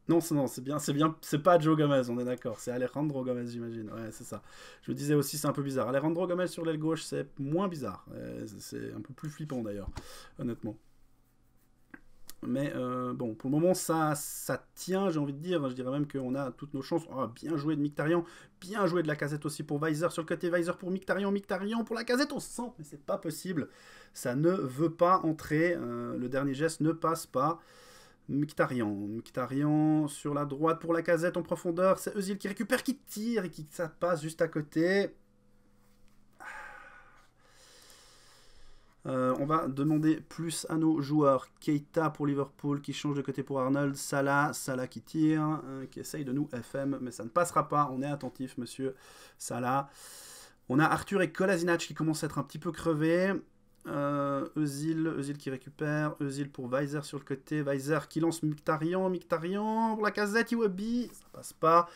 non, non, c'est bien, c'est bien, c'est pas Joe Gomez, on est d'accord, c'est Alejandro Gomez, j'imagine. Ouais, c'est ça. Je vous disais aussi, c'est un peu bizarre. Alejandro Gomez sur l'aile gauche, c'est moins bizarre. Euh, c'est un peu plus flippant d'ailleurs, honnêtement. Mais euh, bon, pour le moment, ça, ça tient, j'ai envie de dire. Je dirais même qu'on a toutes nos chances. on Oh, ah, bien joué de Mictarian, bien joué de la casette aussi pour Weiser. Sur le côté Weiser pour Mictarian, Mictarian pour la casette. On sent, mais c'est pas possible. Ça ne veut pas entrer. Euh, le dernier geste ne passe pas. Mkhitaryan. Mkhitaryan sur la droite pour la casette en profondeur. C'est Eusil qui récupère, qui tire et qui ça passe juste à côté. Euh, on va demander plus à nos joueurs. Keita pour Liverpool qui change de côté pour Arnold. Salah, Salah qui tire, euh, qui essaye de nous FM, mais ça ne passera pas. On est attentif, monsieur Salah. On a Arthur et Kolasinac qui commencent à être un petit peu crevés. Euzil, Euzil qui récupère, Euzil pour Weiser sur le côté, Weiser qui lance Mictarian, Mictarian pour la casette, Iwabi, ça passe pas.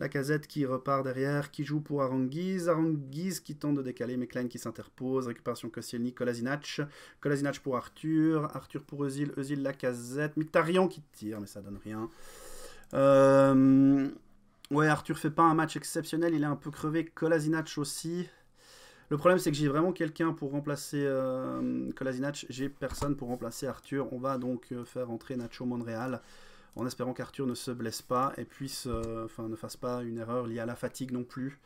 La casette qui repart derrière, qui joue pour Aranguiz. Aranguiz qui tente de décaler, McLean qui s'interpose. Récupération Koscielny, Kolasinac. Kolasinac pour Arthur. Arthur pour Euzil, Euzil la casette. Mictarian qui tire, mais ça donne rien. Euh, ouais, Arthur fait pas un match exceptionnel. Il est un peu crevé. Kolasinac aussi. Le problème, c'est que j'ai vraiment quelqu'un pour remplacer euh, J'ai personne pour remplacer Arthur. On va donc euh, faire entrer Nacho Monreal en espérant qu'Arthur ne se blesse pas et puisse, euh, ne fasse pas une erreur liée à la fatigue non plus.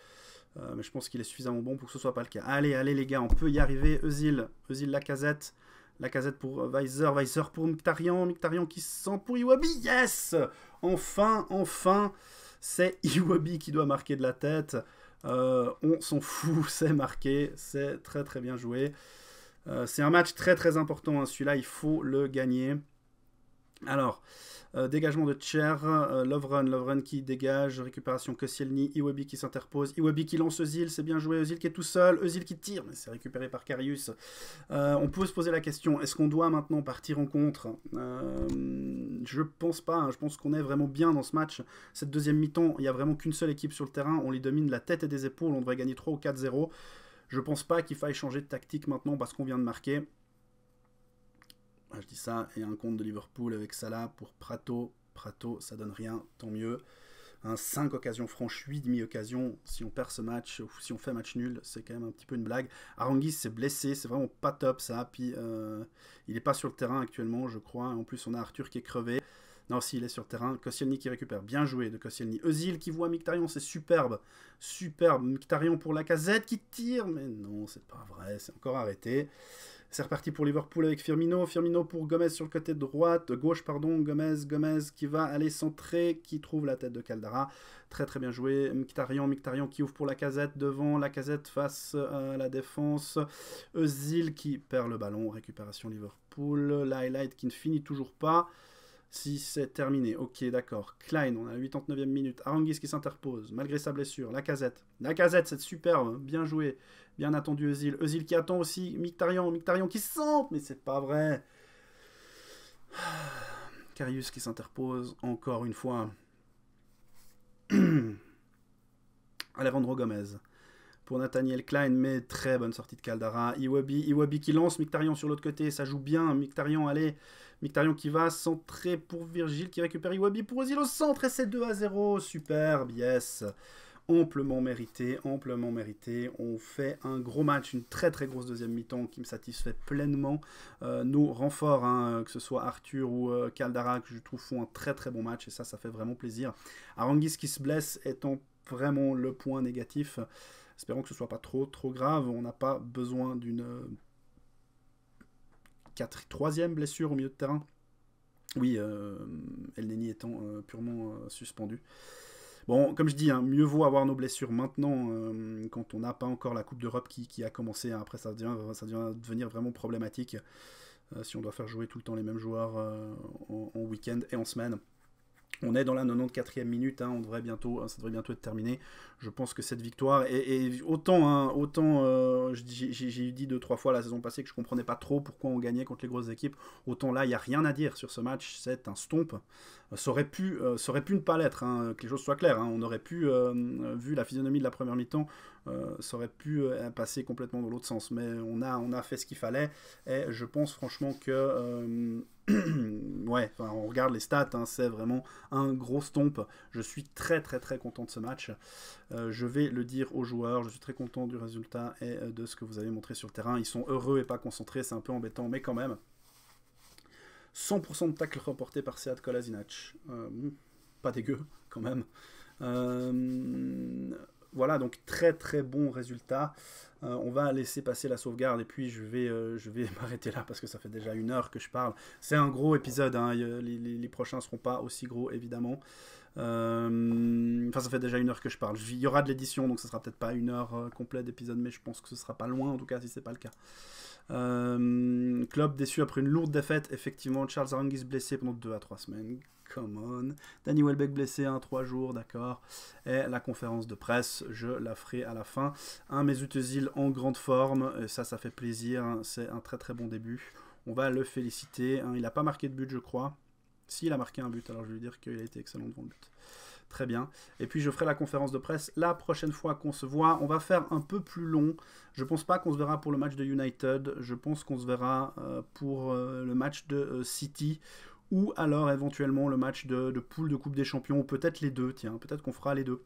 Euh, mais je pense qu'il est suffisamment bon pour que ce soit pas le cas. Allez, allez les gars, on peut y arriver. Eusil, Eusil la casette pour Weiser, Weiser pour Mictarian, Mictarian qui se sent pour Iwabi. Yes Enfin, enfin c'est Iwabi qui doit marquer de la tête. Euh, on s'en fout, <laughs> c'est marqué, c'est très très bien joué. Euh, c'est un match très très important, hein. celui-là il faut le gagner. Alors, euh, dégagement de Cher, euh, Run, Love Run qui dégage, récupération Koscielny, Iwabi qui s'interpose, Iwabi qui lance Ozil, c'est bien joué, Eusil qui est tout seul, Eusil qui tire, mais c'est récupéré par Carius. Euh, on peut se poser la question, est-ce qu'on doit maintenant partir en contre Je pense pas, hein, je pense qu'on est vraiment bien dans ce match. Cette deuxième mi-temps, il n'y a vraiment qu'une seule équipe sur le terrain, on les domine la tête et des épaules, on devrait gagner 3 ou 4-0. Je pense pas qu'il faille changer de tactique maintenant parce qu'on vient de marquer je dis ça, et un compte de Liverpool avec Salah pour Prato. Prato, ça donne rien, tant mieux. 5 hein, occasions franches, 8 demi-occasions. Si on perd ce match, ou si on fait match nul, c'est quand même un petit peu une blague. Aranguiz s'est blessé, c'est vraiment pas top ça. Puis euh, il n'est pas sur le terrain actuellement, je crois. En plus, on a Arthur qui est crevé. Non, si, il est sur le terrain. Koscielny qui récupère. Bien joué de Koscielny. Eusil qui voit Mictarion, c'est superbe. Superbe. Mictarion pour la casette qui tire. Mais non, c'est pas vrai, c'est encore arrêté. C'est reparti pour Liverpool avec Firmino. Firmino pour Gomez sur le côté droite, gauche, pardon. Gomez, Gomez qui va aller centrer, qui trouve la tête de Caldara. Très très bien joué. Mkhitaryan, Mkhitaryan qui ouvre pour la casette devant. La casette face euh, à la défense. Özil qui perd le ballon. Récupération Liverpool. l'highlight qui ne finit toujours pas. Si c'est terminé, ok, d'accord. Klein, on a la 89e minute. Arangis qui s'interpose, malgré sa blessure. La casette. La casette, c'est superbe. Hein. Bien joué. Bien attendu, Eusil. Eusil qui attend aussi. Mictarion. Mictarion qui sent. Mais c'est pas vrai. <sighs> Carius qui s'interpose encore une fois. <clears throat> Alejandro Gomez pour Nathaniel Klein, mais très bonne sortie de Caldara. Iwabi, Iwabi qui lance, Mictarion sur l'autre côté, ça joue bien. Mictarion allez, Mictarion qui va centrer pour Virgile, qui récupère Iwabi pour Ozil au centre, et c'est 2 à 0, superbe, yes amplement mérité, amplement mérité. On fait un gros match, une très très grosse deuxième mi-temps qui me satisfait pleinement. Euh, nos renforts, hein, que ce soit Arthur ou euh, Caldara, que je trouve font un très très bon match et ça, ça fait vraiment plaisir. Arangis qui se blesse étant vraiment le point négatif. Espérons que ce soit pas trop trop grave. On n'a pas besoin d'une euh, troisième blessure au milieu de terrain. Oui, euh, El Neni étant euh, purement euh, suspendu. Bon, comme je dis, hein, mieux vaut avoir nos blessures maintenant, quand on n'a pas encore la Coupe d'Europe qui, a commencé. Hein. Après, ça devient, ça devenir vraiment problématique si on doit faire jouer tout le temps les mêmes joueurs en week-end et en semaine. On est dans la 94e minute, hein, on devrait bientôt, hein, ça devrait bientôt être terminé. Je pense que cette victoire, et, autant, hein, autant euh, j'ai dit deux, trois fois la saison passée que je ne comprenais pas trop pourquoi on gagnait contre les grosses équipes, autant là, il n'y a rien à dire sur ce match, c'est un stomp. Euh, ça aurait pu, euh, pu ne pas l'être, que les choses soient claires. On aurait pu, vu la physionomie de la première mi-temps, ça aurait pu passer complètement dans l'autre sens. Mais on a, on a fait ce qu'il fallait, et je pense franchement que <clears throat> ouais, on regarde les stats, hein, c'est vraiment un gros stomp. Je suis très très très content de ce match. Euh, je vais le dire aux joueurs, je suis très content du résultat et euh, de ce que vous avez montré sur le terrain. Ils sont heureux et pas concentrés, c'est un peu embêtant, mais quand même. 100% de tacle remporté par Seat Kolasinac. Euh, hmm, pas dégueu, quand même. Voilà, donc très très bon résultat. Euh, on va laisser passer la sauvegarde et puis je vais, euh, vais <laughs> m'arrêter là parce que ça fait déjà une heure que je parle. C'est un gros épisode, hein. les, prochains ne prochains seront pas aussi gros évidemment. Euh, enfin, ça fait déjà une heure que je parle. Il y aura de l'édition, donc ce sera peut-être pas une heure complète d'épisode, mais je pense que ce sera pas loin en tout cas si c'est pas le cas. Club déçu après une lourde défaite. Effectivement, Charles Arangis blessé pendant 2 à 3 semaines come on. Danny Welbeck blessé, un hein, trois 3 jours, d'accord. Et la conférence de presse, je la ferai à la fin. Un Mesut Özil en grande forme, ça, ça fait plaisir. Hein, c'est un très très bon début. On va le féliciter. Hein. Il n'a pas marqué de but, je crois. S'il a marqué un but, alors je vais lui dire qu'il a été excellent devant le but. Très bien. Et puis je ferai la conférence de presse la prochaine fois qu'on se voit. On va faire un peu plus long. Je pense pas qu'on se verra pour le match de United. Je pense qu'on se verra euh, pour euh, le match de euh, City ou alors éventuellement le match de, poule de Coupe des Champions, ou peut-être les deux, tiens, peut-être qu'on fera les deux.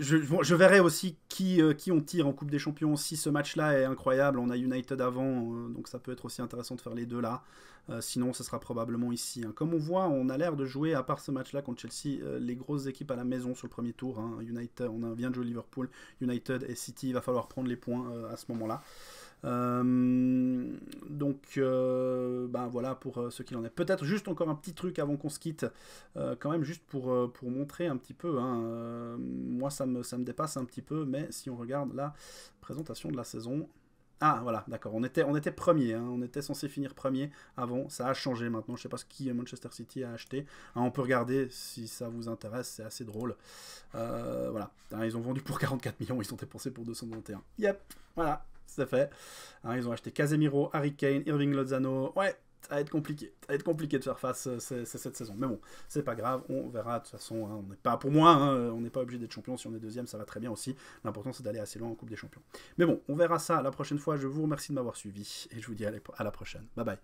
Je, verrai aussi qui, euh, qui on tire en Coupe des Champions. Si ce match-là est incroyable, on a United avant, euh, donc ça peut être aussi intéressant de faire les deux là. Euh, sinon, ce sera probablement ici. Hein. Comme on voit, on a l'air de jouer, à part ce match-là contre Chelsea, les grosses équipes à la maison sur le premier tour. Hein. United, on vient de jouer Liverpool, United et City, il va falloir prendre les points à ce moment-là. Euh, donc, euh, ben voilà pour euh, ce qu'il en est. Peut-être juste encore un petit truc avant qu'on se quitte, quand même juste pour, pour montrer un petit peu. Hein, moi, ça me, ça me dépasse un petit peu, mais si on regarde la présentation de la saison. Ah voilà, d'accord, on était, on était premier, hein, on était censé finir premier avant, ça a changé maintenant, je sais pas ce qui Manchester City a acheté, hein, on peut regarder si ça vous intéresse, c'est assez drôle. voilà, ah, ils ont vendu pour 44 millions, ils ont dépensé pour 221. Yep, voilà, c'est fait. Hein, ils ont acheté Casemiro, Harry Kane, Irving Lozano. Ouais, ça va être compliqué. Ça va être compliqué de faire face euh, cette saison. Mais bon, c'est pas grave, on verra. De toute façon, hein, on n'est pas pour moi, hein. on n'est pas obligé d'être champion. Si on est deuxième, ça va très bien aussi. L'important, c'est d'aller assez loin en Coupe des Champions. Mais bon, on verra ça la prochaine fois. Je vous remercie de m'avoir suivi et je vous dis à la prochaine. Bye bye.